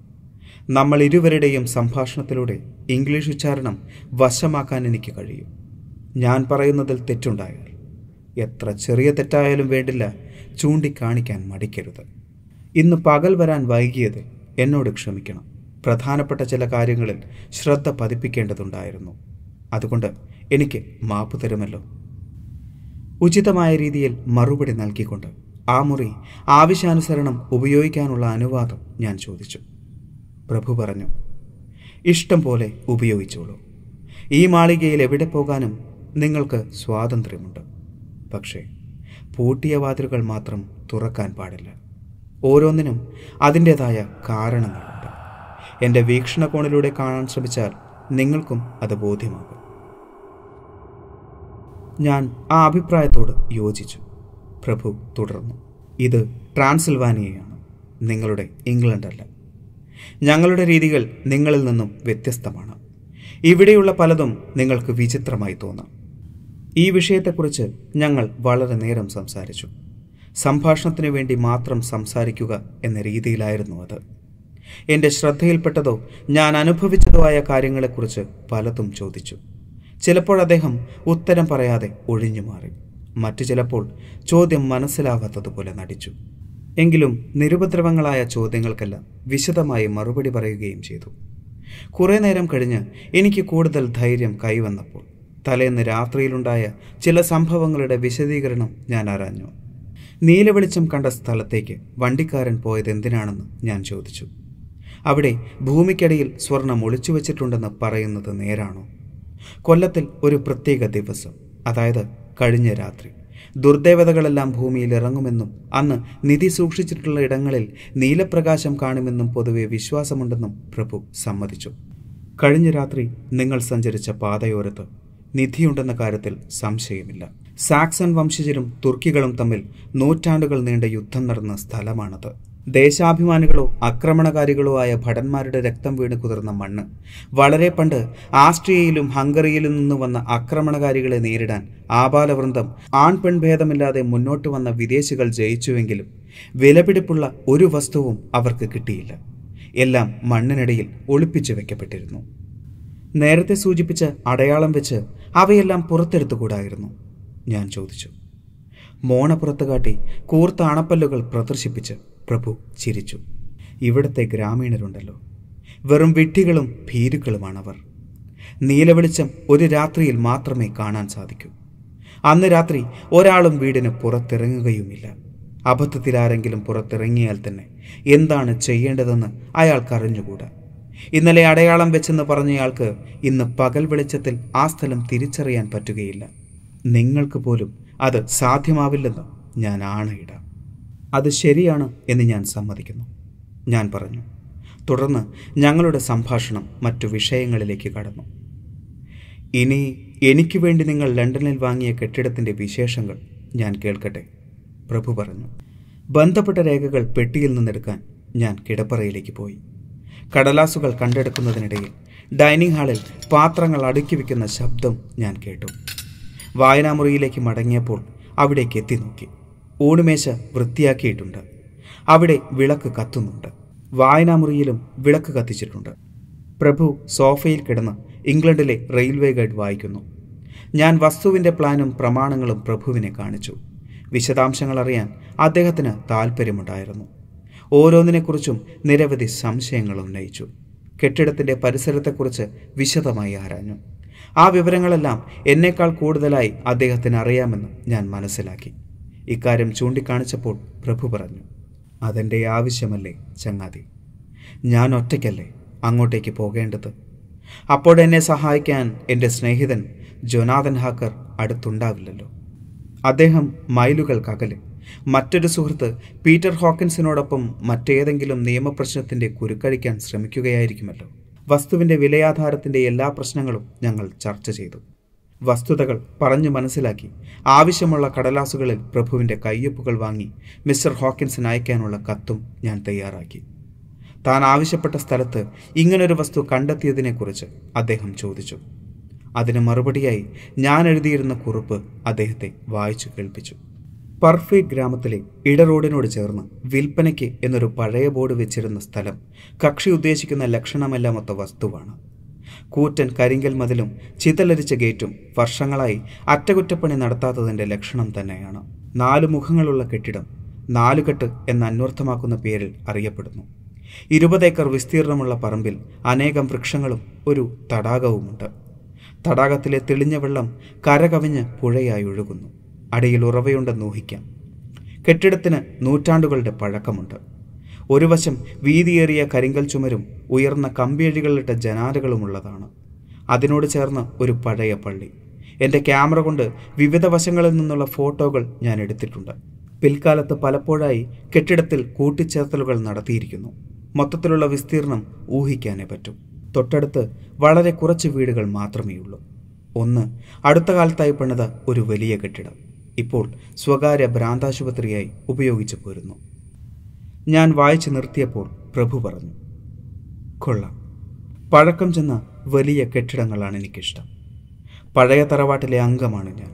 നമ്മൾ ഇരുവരുടെയും സംഭാഷണത്തിലൂടെ ഇംഗ്ലീഷ് ഉച്ചാരണം വശമാക്കാൻ എനിക്ക് കഴിയും ഞാൻ പറയുന്നതിൽ തെറ്റുണ്ടായാൽ എത്ര ചെറിയ തെറ്റായാലും വേണ്ടില്ല ചൂണ്ടിക്കാണിക്കാൻ മടിക്കരുത് ഇന്ന് പകൽ വരാൻ വൈകിയത് എന്നോട് ക്ഷമിക്കണം പ്രധാനപ്പെട്ട ചില കാര്യങ്ങളിൽ ശ്രദ്ധ പതിപ്പിക്കേണ്ടതുണ്ടായിരുന്നു അതുകൊണ്ട് എനിക്ക് മാപ്പ് തരുമല്ലോ ഉചിതമായ രീതിയിൽ മറുപടി നൽകിക്കൊണ്ട് ആ മുറി ആവശ്യാനുസരണം ഉപയോഗിക്കാനുള്ള അനുവാദം ഞാൻ ചോദിച്ചു പ്രഭു പറഞ്ഞു ഇഷ്ടം പോലെ ഉപയോഗിച്ചോളൂ ഈ മാളികയിൽ എവിടെ പോകാനും നിങ്ങൾക്ക് സ്വാതന്ത്ര്യമുണ്ട് പക്ഷേ പൂട്ടിയ വാതിലുകൾ മാത്രം തുറക്കാൻ പാടില്ല ഓരോന്നിനും അതിൻ്റെതായ കാരണങ്ങളുണ്ട് എൻ്റെ വീക്ഷണകോണിലൂടെ കാണാൻ ശ്രമിച്ചാൽ നിങ്ങൾക്കും അത് ബോധ്യമാകും ഞാൻ ആ അഭിപ്രായത്തോട് യോജിച്ചു പ്രഭു തുടർന്നു ഇത് ട്രാൻസിൽവാനിയയാണ് നിങ്ങളുടെ ഇംഗ്ലണ്ടല്ല ഞങ്ങളുടെ രീതികൾ നിങ്ങളിൽ നിന്നും വ്യത്യസ്തമാണ് ഇവിടെയുള്ള പലതും നിങ്ങൾക്ക് വിചിത്രമായി തോന്നാം ഈ വിഷയത്തെക്കുറിച്ച് ഞങ്ങൾ വളരെ നേരം സംസാരിച്ചു സംഭാഷണത്തിന് വേണ്ടി മാത്രം സംസാരിക്കുക എന്ന രീതിയിലായിരുന്നു അത് എൻ്റെ ശ്രദ്ധയിൽപ്പെട്ടതോ ഞാൻ അനുഭവിച്ചതോ ആയ കാര്യങ്ങളെക്കുറിച്ച് പലതും ചോദിച്ചു ചിലപ്പോൾ അദ്ദേഹം ഉത്തരം പറയാതെ ഒഴിഞ്ഞു മാറി മറ്റു ചിലപ്പോൾ ചോദ്യം മനസ്സിലാകാത്തതുപോലെ നടിച്ചു എങ്കിലും നിരുപദ്രവങ്ങളായ ചോദ്യങ്ങൾക്കെല്ലാം വിശദമായി മറുപടി പറയുകയും ചെയ്തു കുറേ നേരം കഴിഞ്ഞ് എനിക്ക് കൂടുതൽ ധൈര്യം കൈവന്നപ്പോൾ തലേന്ന് രാത്രിയിലുണ്ടായ ചില സംഭവങ്ങളുടെ വിശദീകരണം ഞാൻ അറിഞ്ഞു നീലവെളിച്ചം കണ്ട സ്ഥലത്തേക്ക് വണ്ടിക്കാരൻ പോയതെന്തിനാണെന്ന് ഞാൻ ചോദിച്ചു അവിടെ ഭൂമിക്കടിയിൽ സ്വർണം ഒളിച്ചു വച്ചിട്ടുണ്ടെന്ന് പറയുന്നത് നേരാണോ കൊല്ലത്തിൽ ഒരു പ്രത്യേക ദിവസം അതായത് കഴിഞ്ഞ രാത്രി ദുർദേവതകളെല്ലാം ഭൂമിയിൽ ഇറങ്ങുമെന്നും അന്ന് നിധി സൂക്ഷിച്ചിട്ടുള്ള ഇടങ്ങളിൽ നീലപ്രകാശം കാണുമെന്നും പൊതുവെ വിശ്വാസമുണ്ടെന്നും പ്രഭു സമ്മതിച്ചു കഴിഞ്ഞ രാത്രി നിങ്ങൾ സഞ്ചരിച്ച പാതയോരത്ത് നിധിയുണ്ടെന്ന കാര്യത്തിൽ സംശയമില്ല സാക്സൺ വംശജരും തുർക്കികളും തമ്മിൽ നൂറ്റാണ്ടുകൾ നീണ്ട യുദ്ധം നടന്ന സ്ഥലമാണത് ദേശാഭിമാനികളോ ആക്രമണകാരികളോ ആയ ഭടന്മാരുടെ രക്തം വീണ് കുതിർന്ന മണ്ണ് വളരെ പണ്ട് ആസ്ട്രിയയിലും ഹംഗറിയിലും നിന്ന് വന്ന ആക്രമണകാരികളെ നേരിടാൻ ആപാലവൃന്ദം ആൺ പെൺഭേദമില്ലാതെ മുന്നോട്ട് വന്ന വിദേശികൾ ജയിച്ചുവെങ്കിലും വിലപിടിപ്പുള്ള ഒരു വസ്തുവും അവർക്ക് കിട്ടിയില്ല എല്ലാം മണ്ണിനിടയിൽ ഒളിപ്പിച്ചു വെക്കപ്പെട്ടിരുന്നു നേരത്തെ സൂചിപ്പിച്ച അടയാളം വെച്ച് അവയെല്ലാം പുറത്തെടുത്തുകൂടായിരുന്നു ഞാൻ ചോദിച്ചു മോണ പുറത്തു കാട്ടി കൂർത്ത അണപ്പല്ലുകൾ പ്രദർശിപ്പിച്ച് പ്രഭു ചിരിച്ചു ഇവിടുത്തെ ഗ്രാമീണരുണ്ടല്ലോ വെറും വിഡ്ഢികളും ഭീരുക്കളുമാണവർ നീലവെളിച്ചം ഒരു രാത്രിയിൽ മാത്രമേ കാണാൻ സാധിക്കൂ അന്ന് രാത്രി ഒരാളും വീടിന് പുറത്തിറങ്ങുകയുമില്ല അബദ്ധത്തിലാരെങ്കിലും പുറത്തിറങ്ങിയാൽ തന്നെ എന്താണ് ചെയ്യേണ്ടതെന്ന് അയാൾക്കറിഞ്ഞുകൂടാ ഇന്നലെ അടയാളം വെച്ചെന്ന് പറഞ്ഞയാൾക്ക് ഇന്ന് പകൽ വെളിച്ചത്തിൽ ആ സ്ഥലം തിരിച്ചറിയാൻ പറ്റുകയില്ല നിങ്ങൾക്ക് പോലും അത് സാധ്യമാവില്ലെന്ന് ഞാൻ ആണയിടാം അത് ശരിയാണ് എന്ന് ഞാൻ സമ്മതിക്കുന്നു ഞാൻ പറഞ്ഞു തുടർന്ന് ഞങ്ങളുടെ സംഭാഷണം മറ്റു വിഷയങ്ങളിലേക്ക് കടന്നു ഇനി എനിക്ക് വേണ്ടി നിങ്ങൾ ലണ്ടനിൽ വാങ്ങിയ കെട്ടിടത്തിൻ്റെ വിശേഷങ്ങൾ ഞാൻ കേൾക്കട്ടെ പ്രഭു പറഞ്ഞു ബന്ധപ്പെട്ട രേഖകൾ പെട്ടിയിൽ നിന്നെടുക്കാൻ ഞാൻ കിടപ്പറയിലേക്ക് പോയി കടലാസുകൾ കണ്ടെടുക്കുന്നതിനിടയിൽ ഡൈനിങ് ഹാളിൽ പാത്രങ്ങൾ അടുക്കി വയ്ക്കുന്ന ശബ്ദം ഞാൻ കേട്ടു വായനാമുറിയിലേക്ക് മടങ്ങിയപ്പോൾ അവിടേക്ക് എത്തി നോക്കി ഊണുമേശ വൃത്തിയാക്കിയിട്ടുണ്ട് അവിടെ വിളക്ക് കത്തുന്നുണ്ട് വായനാമുറിയിലും വിളക്ക് കത്തിച്ചിട്ടുണ്ട് പ്രഭു സോഫയിൽ കിടന്ന് ഇംഗ്ലണ്ടിലെ റെയിൽവേ ഗൈഡ് വായിക്കുന്നു ഞാൻ വസ്തുവിൻ്റെ പ്ലാനും പ്രമാണങ്ങളും പ്രഭുവിനെ കാണിച്ചു വിശദാംശങ്ങൾ അറിയാൻ അദ്ദേഹത്തിന് താൽപ്പര്യമുണ്ടായിരുന്നു ഓരോന്നിനെക്കുറിച്ചും നിരവധി സംശയങ്ങൾ ഉന്നയിച്ചു കെട്ടിടത്തിൻ്റെ പരിസരത്തെക്കുറിച്ച് വിശദമായി ആരാഞ്ഞു ആ വിവരങ്ങളെല്ലാം എന്നേക്കാൾ കൂടുതലായി അദ്ദേഹത്തിന് അറിയാമെന്ന് ഞാൻ മനസ്സിലാക്കി ഇക്കാര്യം ചൂണ്ടിക്കാണിച്ചപ്പോൾ പ്രഭു പറഞ്ഞു അതെൻ്റെ ആവശ്യമല്ലേ ചങ്ങാതി ഞാൻ ഒറ്റയ്ക്കല്ലേ അങ്ങോട്ടേക്ക് പോകേണ്ടത് അപ്പോഴെന്നെ സഹായിക്കാൻ എൻ്റെ സ്നേഹിതൻ ജൊനാഥൻ ഹാക്കർ അടുത്തുണ്ടാവില്ലല്ലോ അദ്ദേഹം മൈലുകൾക്കകലെ മറ്റൊരു സുഹൃത്ത് പീറ്റർ ഹോക്കിൻസിനോടൊപ്പം മറ്റേതെങ്കിലും നിയമപ്രശ്നത്തിൻ്റെ കുരുക്കഴിക്കാൻ ശ്രമിക്കുകയായിരിക്കുമല്ലോ വസ്തുവിൻ്റെ വിലയാധാരത്തിൻ്റെ എല്ലാ പ്രശ്നങ്ങളും ഞങ്ങൾ ചർച്ച ചെയ്തു വസ്തുതകൾ പറഞ്ഞു മനസ്സിലാക്കി ആവശ്യമുള്ള കടലാസുകളിൽ പ്രഭുവിൻ്റെ കയ്യൊപ്പുകൾ വാങ്ങി മിസ്റ്റർ ഹോക്കിൻസിന് അയക്കാനുള്ള കത്തും ഞാൻ തയ്യാറാക്കി താൻ ആവശ്യപ്പെട്ട സ്ഥലത്ത് ഇങ്ങനൊരു വസ്തു കണ്ടെത്തിയതിനെക്കുറിച്ച് അദ്ദേഹം ചോദിച്ചു അതിന് മറുപടിയായി ഞാൻ എഴുതിയിരുന്ന കുറിപ്പ് അദ്ദേഹത്തെ വായിച്ചു കേൾപ്പിച്ചു പർഫി ഗ്രാമത്തിലെ ഇടറോഡിനോട് ചേർന്ന് വിൽപ്പനയ്ക്ക് എന്നൊരു പഴയ ബോർഡ് വെച്ചിരുന്ന സ്ഥലം കക്ഷി ഉദ്ദേശിക്കുന്ന ലക്ഷണമല്ലാമൊത്ത വസ്തുവാണ് കൂറ്റൻ കരിങ്കൽ മതിലും ചിതലരിച്ച ഗേറ്റും വർഷങ്ങളായി അറ്റകുറ്റപ്പണി നടത്താത്തതിൻ്റെ ലക്ഷണം തന്നെയാണ് നാലു മുഖങ്ങളുള്ള കെട്ടിടം നാലുകെട്ട് എന്ന് അന്വർത്ഥമാക്കുന്ന പേരിൽ അറിയപ്പെടുന്നു ഇരുപതേക്കർ വിസ്തീർണമുള്ള പറമ്പിൽ അനേകം വൃക്ഷങ്ങളും ഒരു തടാകവുമുണ്ട് തടാകത്തിലെ തെളിഞ്ഞ വെള്ളം കരകവിഞ്ഞ് പുഴയായി ഒഴുകുന്നു അടിയിൽ ഉറവയുണ്ടെന്ന് ഊഹിക്കാം കെട്ടിടത്തിന് നൂറ്റാണ്ടുകളുടെ പഴക്കമുണ്ട് ഒരു വശം വീതിയേറിയ കരിങ്കൽ ചുമരും ഉയർന്ന കമ്പിയഴികളിട്ട ജനാലകളുമുള്ളതാണ് അതിനോട് ചേർന്ന് ഒരു പഴയ പള്ളി എൻ്റെ ക്യാമറ കൊണ്ട് വിവിധ വശങ്ങളിൽ നിന്നുള്ള ഫോട്ടോകൾ ഞാൻ എടുത്തിട്ടുണ്ട് പിൽക്കാലത്ത് പലപ്പോഴായി കെട്ടിടത്തിൽ കൂട്ടിച്ചേർത്തലുകൾ നടത്തിയിരിക്കുന്നു മൊത്തത്തിലുള്ള വിസ്തീർണം ഊഹിക്കാനേ പറ്റും തൊട്ടടുത്ത് വളരെ കുറച്ച് വീടുകൾ മാത്രമേയുള്ളൂ ഒന്ന് അടുത്ത കാലത്തായി പണിത ഒരു വലിയ കെട്ടിടം ഇപ്പോൾ സ്വകാര്യ ഭ്രാന്താശുപത്രിയായി ഉപയോഗിച്ചു പോരുന്നു ഞാൻ വായിച്ചു നിർത്തിയപ്പോൾ പ്രഭു പറഞ്ഞു കൊള്ളാം പഴക്കം ചെന്ന വലിയ കെട്ടിടങ്ങളാണ് എനിക്കിഷ്ടം പഴയ തറവാട്ടിലെ അംഗമാണ് ഞാൻ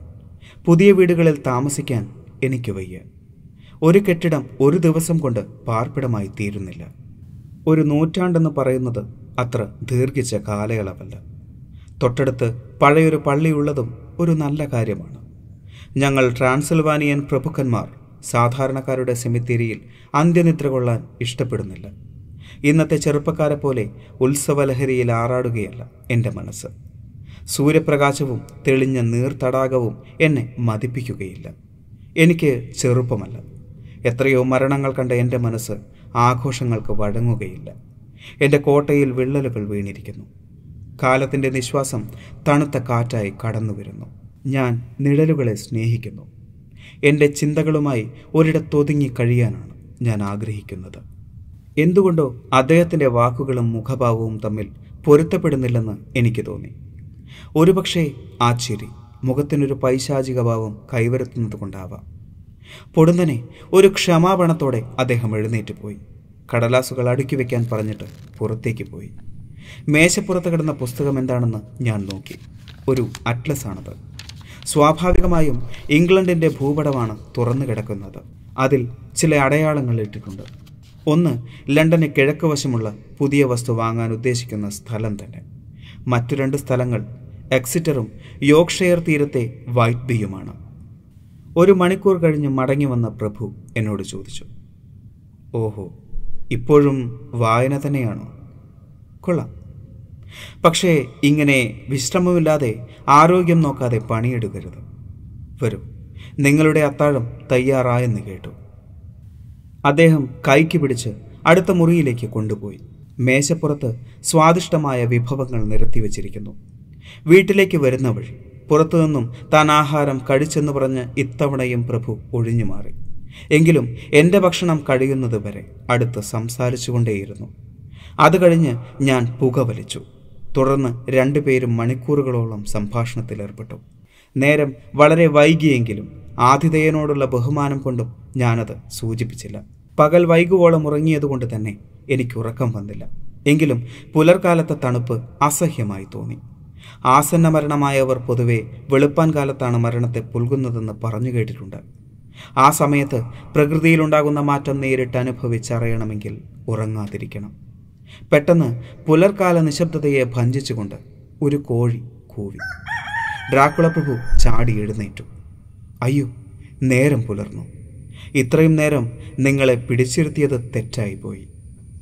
പുതിയ വീടുകളിൽ താമസിക്കാൻ എനിക്ക് വയ്യ ഒരു കെട്ടിടം ഒരു ദിവസം കൊണ്ട് പാർപ്പിടമായി തീരുന്നില്ല ഒരു നൂറ്റാണ്ടെന്ന് പറയുന്നത് അത്ര ദീർഘിച്ച കാലയളവല്ല തൊട്ടടുത്ത് പഴയൊരു പള്ളിയുള്ളതും ഒരു നല്ല കാര്യമാണ് ഞങ്ങൾ ട്രാൻസിൽവാനിയൻ പ്രഭുക്കന്മാർ സാധാരണക്കാരുടെ സെമിത്തേരിയിൽ അന്ത്യനിദ്ര കൊള്ളാൻ ഇഷ്ടപ്പെടുന്നില്ല ഇന്നത്തെ ചെറുപ്പക്കാരെ പോലെ ഉത്സവലഹരിയിൽ ആറാടുകയല്ല എൻ്റെ മനസ്സ് സൂര്യപ്രകാശവും തെളിഞ്ഞ നീർത്തടാകവും എന്നെ മതിപ്പിക്കുകയില്ല എനിക്ക് ചെറുപ്പമല്ല എത്രയോ മരണങ്ങൾ കണ്ട എൻ്റെ മനസ്സ് ആഘോഷങ്ങൾക്ക് വഴങ്ങുകയില്ല എൻ്റെ കോട്ടയിൽ വിള്ളലുകൾ വീണിരിക്കുന്നു കാലത്തിൻ്റെ നിശ്വാസം തണുത്ത കാറ്റായി കടന്നു വരുന്നു ഞാൻ നിഴലുകളെ സ്നേഹിക്കുന്നു എൻ്റെ ചിന്തകളുമായി ഒരിടത്തൊതുങ്ങി കഴിയാനാണ് ഞാൻ ആഗ്രഹിക്കുന്നത് എന്തുകൊണ്ടോ അദ്ദേഹത്തിൻ്റെ വാക്കുകളും മുഖഭാവവും തമ്മിൽ പൊരുത്തപ്പെടുന്നില്ലെന്ന് എനിക്ക് തോന്നി ഒരുപക്ഷെ ആ ചിരി മുഖത്തിനൊരു പൈശാചിക ഭാവം കൈവരുത്തുന്നത് കൊണ്ടാവാം പൊടുന്നനെ ഒരു ക്ഷമാപണത്തോടെ അദ്ദേഹം എഴുന്നേറ്റ് പോയി കടലാസുകൾ അടുക്കി വെക്കാൻ പറഞ്ഞിട്ട് പുറത്തേക്ക് പോയി മേശപ്പുറത്ത് കിടന്ന പുസ്തകം എന്താണെന്ന് ഞാൻ നോക്കി ഒരു അറ്റ്ലസ് ആണത് സ്വാഭാവികമായും ഇംഗ്ലണ്ടിൻ്റെ ഭൂപടമാണ് തുറന്നു കിടക്കുന്നത് അതിൽ ചില അടയാളങ്ങൾ ഇട്ടിട്ടുണ്ട് ഒന്ന് ലണ്ടന് കിഴക്ക് വശമുള്ള പുതിയ വസ്തു വാങ്ങാൻ ഉദ്ദേശിക്കുന്ന സ്ഥലം തന്നെ മറ്റു രണ്ട് സ്ഥലങ്ങൾ എക്സിറ്ററും യോക്ഷയർ തീരത്തെ വൈറ്റ് ബിയുമാണ് ഒരു മണിക്കൂർ കഴിഞ്ഞ് മടങ്ങി വന്ന പ്രഭു എന്നോട് ചോദിച്ചു ഓഹോ ഇപ്പോഴും വായന തന്നെയാണോ കൊള്ളാം പക്ഷേ ഇങ്ങനെ വിശ്രമമില്ലാതെ ആരോഗ്യം നോക്കാതെ പണിയെടുക്കരുത് വരും നിങ്ങളുടെ അത്താഴം തയ്യാറായെന്ന് കേട്ടു അദ്ദേഹം കൈക്ക് പിടിച്ച് അടുത്ത മുറിയിലേക്ക് കൊണ്ടുപോയി മേശപ്പുറത്ത് സ്വാദിഷ്ടമായ വിഭവങ്ങൾ നിരത്തിവെച്ചിരിക്കുന്നു വീട്ടിലേക്ക് വരുന്ന വഴി പുറത്തുനിന്നും താൻ ആഹാരം കഴിച്ചെന്ന് പറഞ്ഞ് ഇത്തവണയും പ്രഭു ഒഴിഞ്ഞു മാറി എങ്കിലും എൻ്റെ ഭക്ഷണം കഴിയുന്നത് വരെ അടുത്ത് സംസാരിച്ചുകൊണ്ടേയിരുന്നു അത് കഴിഞ്ഞ് ഞാൻ പുക വലിച്ചു തുടർന്ന് രണ്ടുപേരും മണിക്കൂറുകളോളം സംഭാഷണത്തിലേർപ്പെട്ടു നേരം വളരെ വൈകിയെങ്കിലും ആതിഥേയനോടുള്ള ബഹുമാനം കൊണ്ടും ഞാനത് സൂചിപ്പിച്ചില്ല പകൽ വൈകുവോളം ഉറങ്ങിയതുകൊണ്ട് തന്നെ എനിക്ക് ഉറക്കം വന്നില്ല എങ്കിലും പുലർക്കാലത്തെ തണുപ്പ് അസഹ്യമായി തോന്നി ആസന്ന മരണമായവർ പൊതുവെ വെളുപ്പാൻ കാലത്താണ് മരണത്തെ പുൽകുന്നതെന്ന് പറഞ്ഞു കേട്ടിട്ടുണ്ട് ആ സമയത്ത് പ്രകൃതിയിലുണ്ടാകുന്ന മാറ്റം നേരിട്ട് അനുഭവിച്ചറിയണമെങ്കിൽ ഉറങ്ങാതിരിക്കണം പെട്ടെന്ന് പുലർക്കാല നിശബ്ദതയെ ഭഞ്ചിച്ചുകൊണ്ട് ഒരു കോഴി കൂവി ഡ്രാക്കുള പ്രഭു ചാടി എഴുന്നേറ്റു അയ്യോ നേരം പുലർന്നു ഇത്രയും നേരം നിങ്ങളെ പിടിച്ചിരുത്തിയത് തെറ്റായിപ്പോയി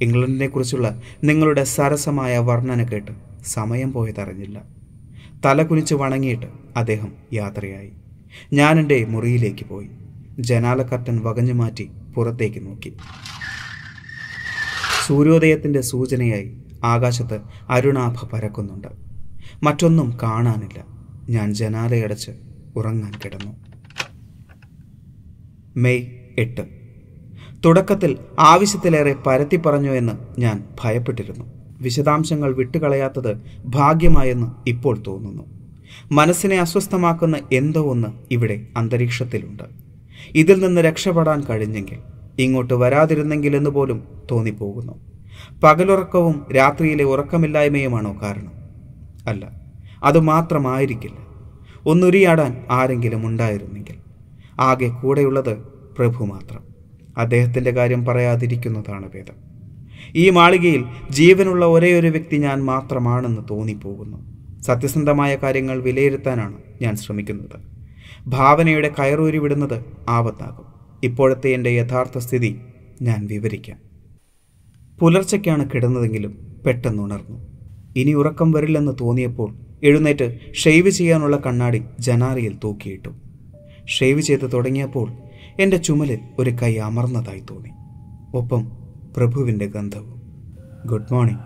ഇംഗ്ലണ്ടിനെക്കുറിച്ചുള്ള നിങ്ങളുടെ സരസമായ വർണ്ണന കേട്ട് സമയം പോയതറിഞ്ഞില്ല തലകുനിച്ച് വണങ്ങിയിട്ട് അദ്ദേഹം യാത്രയായി ഞാൻ എൻ്റെ മുറിയിലേക്ക് പോയി ജനാലക്കർട്ടൻ വകഞ്ഞു മാറ്റി പുറത്തേക്ക് നോക്കി സൂര്യോദയത്തിൻ്റെ സൂചനയായി ആകാശത്ത് അരുണാഭ പരക്കുന്നുണ്ട് മറ്റൊന്നും കാണാനില്ല ഞാൻ ജനാലയടച്ച് ഉറങ്ങാൻ കിടന്നു മെയ് എട്ട് തുടക്കത്തിൽ ആവശ്യത്തിലേറെ പരത്തി പറഞ്ഞു എന്ന് ഞാൻ ഭയപ്പെട്ടിരുന്നു വിശദാംശങ്ങൾ വിട്ടുകളയാത്തത് ഭാഗ്യമായെന്ന് ഇപ്പോൾ തോന്നുന്നു മനസ്സിനെ അസ്വസ്ഥമാക്കുന്ന എന്തോ ഒന്ന് ഇവിടെ അന്തരീക്ഷത്തിലുണ്ട് ഇതിൽ നിന്ന് രക്ഷപ്പെടാൻ കഴിഞ്ഞെങ്കിൽ ഇങ്ങോട്ട് വരാതിരുന്നെങ്കിലെന്ന് പോലും തോന്നിപ്പോകുന്നു പകലുറക്കവും രാത്രിയിലെ ഉറക്കമില്ലായ്മയുമാണോ കാരണം അല്ല അതുമാത്രമായിരിക്കില്ല ഒന്നുരിയാടാൻ ആരെങ്കിലും ഉണ്ടായിരുന്നെങ്കിൽ ആകെ കൂടെയുള്ളത് പ്രഭു മാത്രം അദ്ദേഹത്തിൻ്റെ കാര്യം പറയാതിരിക്കുന്നതാണ് ഭേദം ഈ മാളികയിൽ ജീവനുള്ള ഒരേയൊരു വ്യക്തി ഞാൻ മാത്രമാണെന്ന് തോന്നിപ്പോകുന്നു സത്യസന്ധമായ കാര്യങ്ങൾ വിലയിരുത്താനാണ് ഞാൻ ശ്രമിക്കുന്നത് ഭാവനയുടെ കയറൂരി വിടുന്നത് ആപത്താകും ഇപ്പോഴത്തെ എൻ്റെ യഥാർത്ഥ സ്ഥിതി ഞാൻ വിവരിക്കാം പുലർച്ചയ്ക്കാണ് കിടന്നതെങ്കിലും പെട്ടെന്ന് ഉണർന്നു ഇനി ഉറക്കം വരില്ലെന്ന് തോന്നിയപ്പോൾ എഴുന്നേറ്റ് ഷെയ്വ് ചെയ്യാനുള്ള കണ്ണാടി ജനാറിയിൽ തൂക്കിയിട്ടു ഷെയ്വ് ചെയ്ത് തുടങ്ങിയപ്പോൾ എൻ്റെ ചുമലിൽ ഒരു കൈ അമർന്നതായി തോന്നി ഒപ്പം പ്രഭുവിൻ്റെ ഗന്ധവും ഗുഡ് മോർണിംഗ്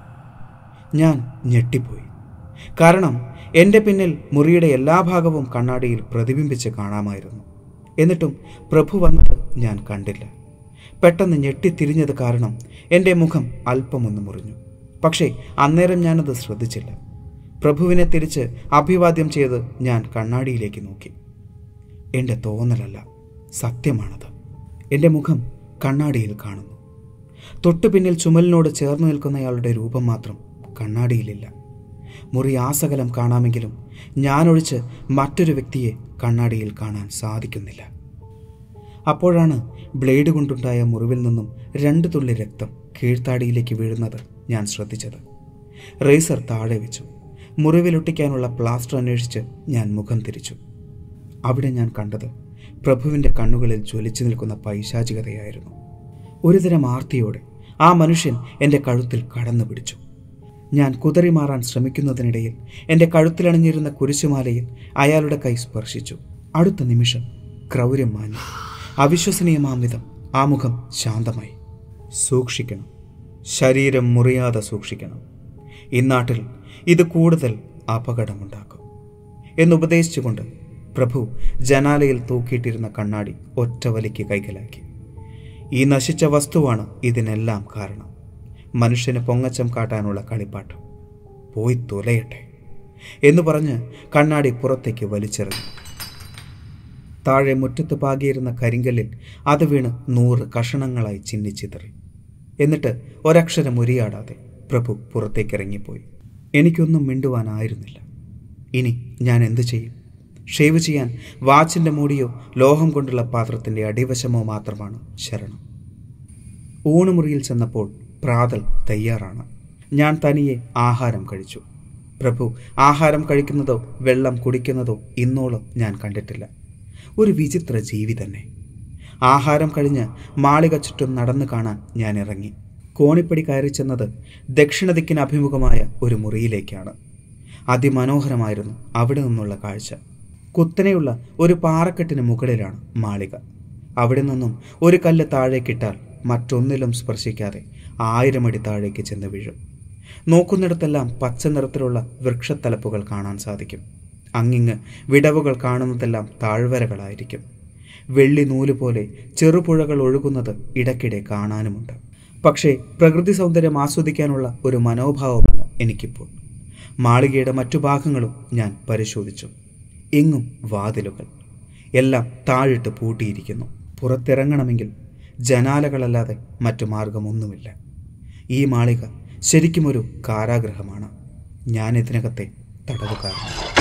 ഞാൻ ഞെട്ടിപ്പോയി കാരണം എൻ്റെ പിന്നിൽ മുറിയുടെ എല്ലാ ഭാഗവും കണ്ണാടിയിൽ പ്രതിബിംബിച്ച് കാണാമായിരുന്നു എന്നിട്ടും പ്രഭു വന്നത് ഞാൻ കണ്ടില്ല പെട്ടെന്ന് ഞെട്ടിത്തിരിഞ്ഞത് കാരണം എൻ്റെ മുഖം അല്പമൊന്ന് മുറിഞ്ഞു പക്ഷേ അന്നേരം ഞാനത് ശ്രദ്ധിച്ചില്ല പ്രഭുവിനെ തിരിച്ച് അഭിവാദ്യം ചെയ്ത് ഞാൻ കണ്ണാടിയിലേക്ക് നോക്കി എൻ്റെ തോന്നലല്ല സത്യമാണത് എൻ്റെ മുഖം കണ്ണാടിയിൽ കാണുന്നു തൊട്ടു പിന്നിൽ ചുമലിനോട് ചേർന്ന് നിൽക്കുന്നയാളുടെ രൂപം മാത്രം കണ്ണാടിയിലില്ല മുറി ആസകലം കാണാമെങ്കിലും ഞാനൊഴിച്ച് മറ്റൊരു വ്യക്തിയെ കണ്ണാടിയിൽ കാണാൻ സാധിക്കുന്നില്ല അപ്പോഴാണ് ബ്ലേഡ് കൊണ്ടുണ്ടായ മുറിവിൽ നിന്നും രണ്ട് തുള്ളി രക്തം കീഴ്ത്താടിയിലേക്ക് വീഴുന്നത് ഞാൻ ശ്രദ്ധിച്ചത് റേസർ താഴെ വെച്ചു മുറിവിലൊട്ടിക്കാനുള്ള പ്ലാസ്റ്റർ അന്വേഷിച്ച് ഞാൻ മുഖം തിരിച്ചു അവിടെ ഞാൻ കണ്ടത് പ്രഭുവിൻ്റെ കണ്ണുകളിൽ ജ്വലിച്ചു നിൽക്കുന്ന പൈശാചികതയായിരുന്നു ഒരുതരം ആർത്തിയോടെ ആ മനുഷ്യൻ എൻ്റെ കഴുത്തിൽ കടന്നു പിടിച്ചു ഞാൻ കുതറി മാറാൻ ശ്രമിക്കുന്നതിനിടയിൽ എൻ്റെ കഴുത്തിലണിഞ്ഞിരുന്ന കുരിശുമാലയിൽ അയാളുടെ കൈ സ്പർശിച്ചു അടുത്ത നിമിഷം ക്രൗര്യം മാഞ്ഞു അവിശ്വസനീയമാം വിധം ആ മുഖം ശാന്തമായി സൂക്ഷിക്കണം ശരീരം മുറിയാതെ സൂക്ഷിക്കണം ഇന്നാട്ടിൽ ഇത് കൂടുതൽ അപകടമുണ്ടാക്കും എന്നുപദേശിച്ചുകൊണ്ട് പ്രഭു ജനാലയിൽ തൂക്കിയിട്ടിരുന്ന കണ്ണാടി ഒറ്റ വലിക്ക് കൈകലാക്കി ഈ നശിച്ച വസ്തുവാണ് ഇതിനെല്ലാം കാരണം മനുഷ്യന് പൊങ്ങച്ചം കാട്ടാനുള്ള കളിപ്പാട്ടം പോയി തുലയട്ടെ എന്ന് പറഞ്ഞ് കണ്ണാടി പുറത്തേക്ക് വലിച്ചെറിഞ്ഞു താഴെ മുറ്റത്ത് പാകിയിരുന്ന കരിങ്കല്ലിൽ അത് വീണ് നൂറ് കഷണങ്ങളായി ചിന്നിച്ചിതറി എന്നിട്ട് ഒരക്ഷരം ഉരിയാടാതെ പ്രഭു പുറത്തേക്കിറങ്ങിപ്പോയി എനിക്കൊന്നും മിണ്ടുവാനായിരുന്നില്ല ഇനി ഞാൻ എന്തു ചെയ്യും ഷേവ് ചെയ്യാൻ വാച്ചിൻ്റെ മൂടിയോ ലോഹം കൊണ്ടുള്ള പാത്രത്തിൻ്റെ അടിവശമോ മാത്രമാണ് ശരണം ഊണുമുറിയിൽ ചെന്നപ്പോൾ പ്രാതൽ തയ്യാറാണ് ഞാൻ തനിയെ ആഹാരം കഴിച്ചു പ്രഭു ആഹാരം കഴിക്കുന്നതോ വെള്ളം കുടിക്കുന്നതോ ഇന്നോളം ഞാൻ കണ്ടിട്ടില്ല ഒരു വിചിത്ര ജീവി തന്നെ ആഹാരം കഴിഞ്ഞ് മാളിക ചുറ്റും നടന്നു കാണാൻ ഞാൻ ഇറങ്ങി കോണിപ്പടി കയറി ചെന്നത് ദക്ഷിണ ദിക്കിന് അഭിമുഖമായ ഒരു മുറിയിലേക്കാണ് അതിമനോഹരമായിരുന്നു അവിടെ നിന്നുള്ള കാഴ്ച കുത്തനെയുള്ള ഒരു പാറക്കെട്ടിന് മുകളിലാണ് മാളിക അവിടെ നിന്നും ഒരു കല്ല് താഴേക്കിട്ടാൽ മറ്റൊന്നിലും സ്പർശിക്കാതെ ആയിരം അടി താഴേക്ക് ചെന്ന് വീഴും നോക്കുന്നിടത്തെല്ലാം പച്ച നിറത്തിലുള്ള വൃക്ഷത്തലപ്പുകൾ കാണാൻ സാധിക്കും അങ്ങിങ്ങ് വിടവുകൾ കാണുന്നതെല്ലാം താഴ്വരകളായിരിക്കും വെള്ളി നൂല് പോലെ ചെറുപുഴകൾ ഒഴുകുന്നത് ഇടയ്ക്കിടെ കാണാനുമുണ്ട് പക്ഷേ പ്രകൃതി സൗന്ദര്യം ആസ്വദിക്കാനുള്ള ഒരു മനോഭാവമല്ല എനിക്കിപ്പോൾ മാളികയുടെ മറ്റു ഭാഗങ്ങളും ഞാൻ പരിശോധിച്ചു എങ്ങും വാതിലുകൾ എല്ലാം താഴിട്ട് പൂട്ടിയിരിക്കുന്നു പുറത്തിറങ്ങണമെങ്കിൽ ജനാലകളല്ലാതെ മറ്റു മാർഗമൊന്നുമില്ല ഈ മാളിക ശരിക്കുമൊരു കാരാഗ്രഹമാണ് ഞാൻ ഇതിനകത്തെ തടവുകാരനാണ്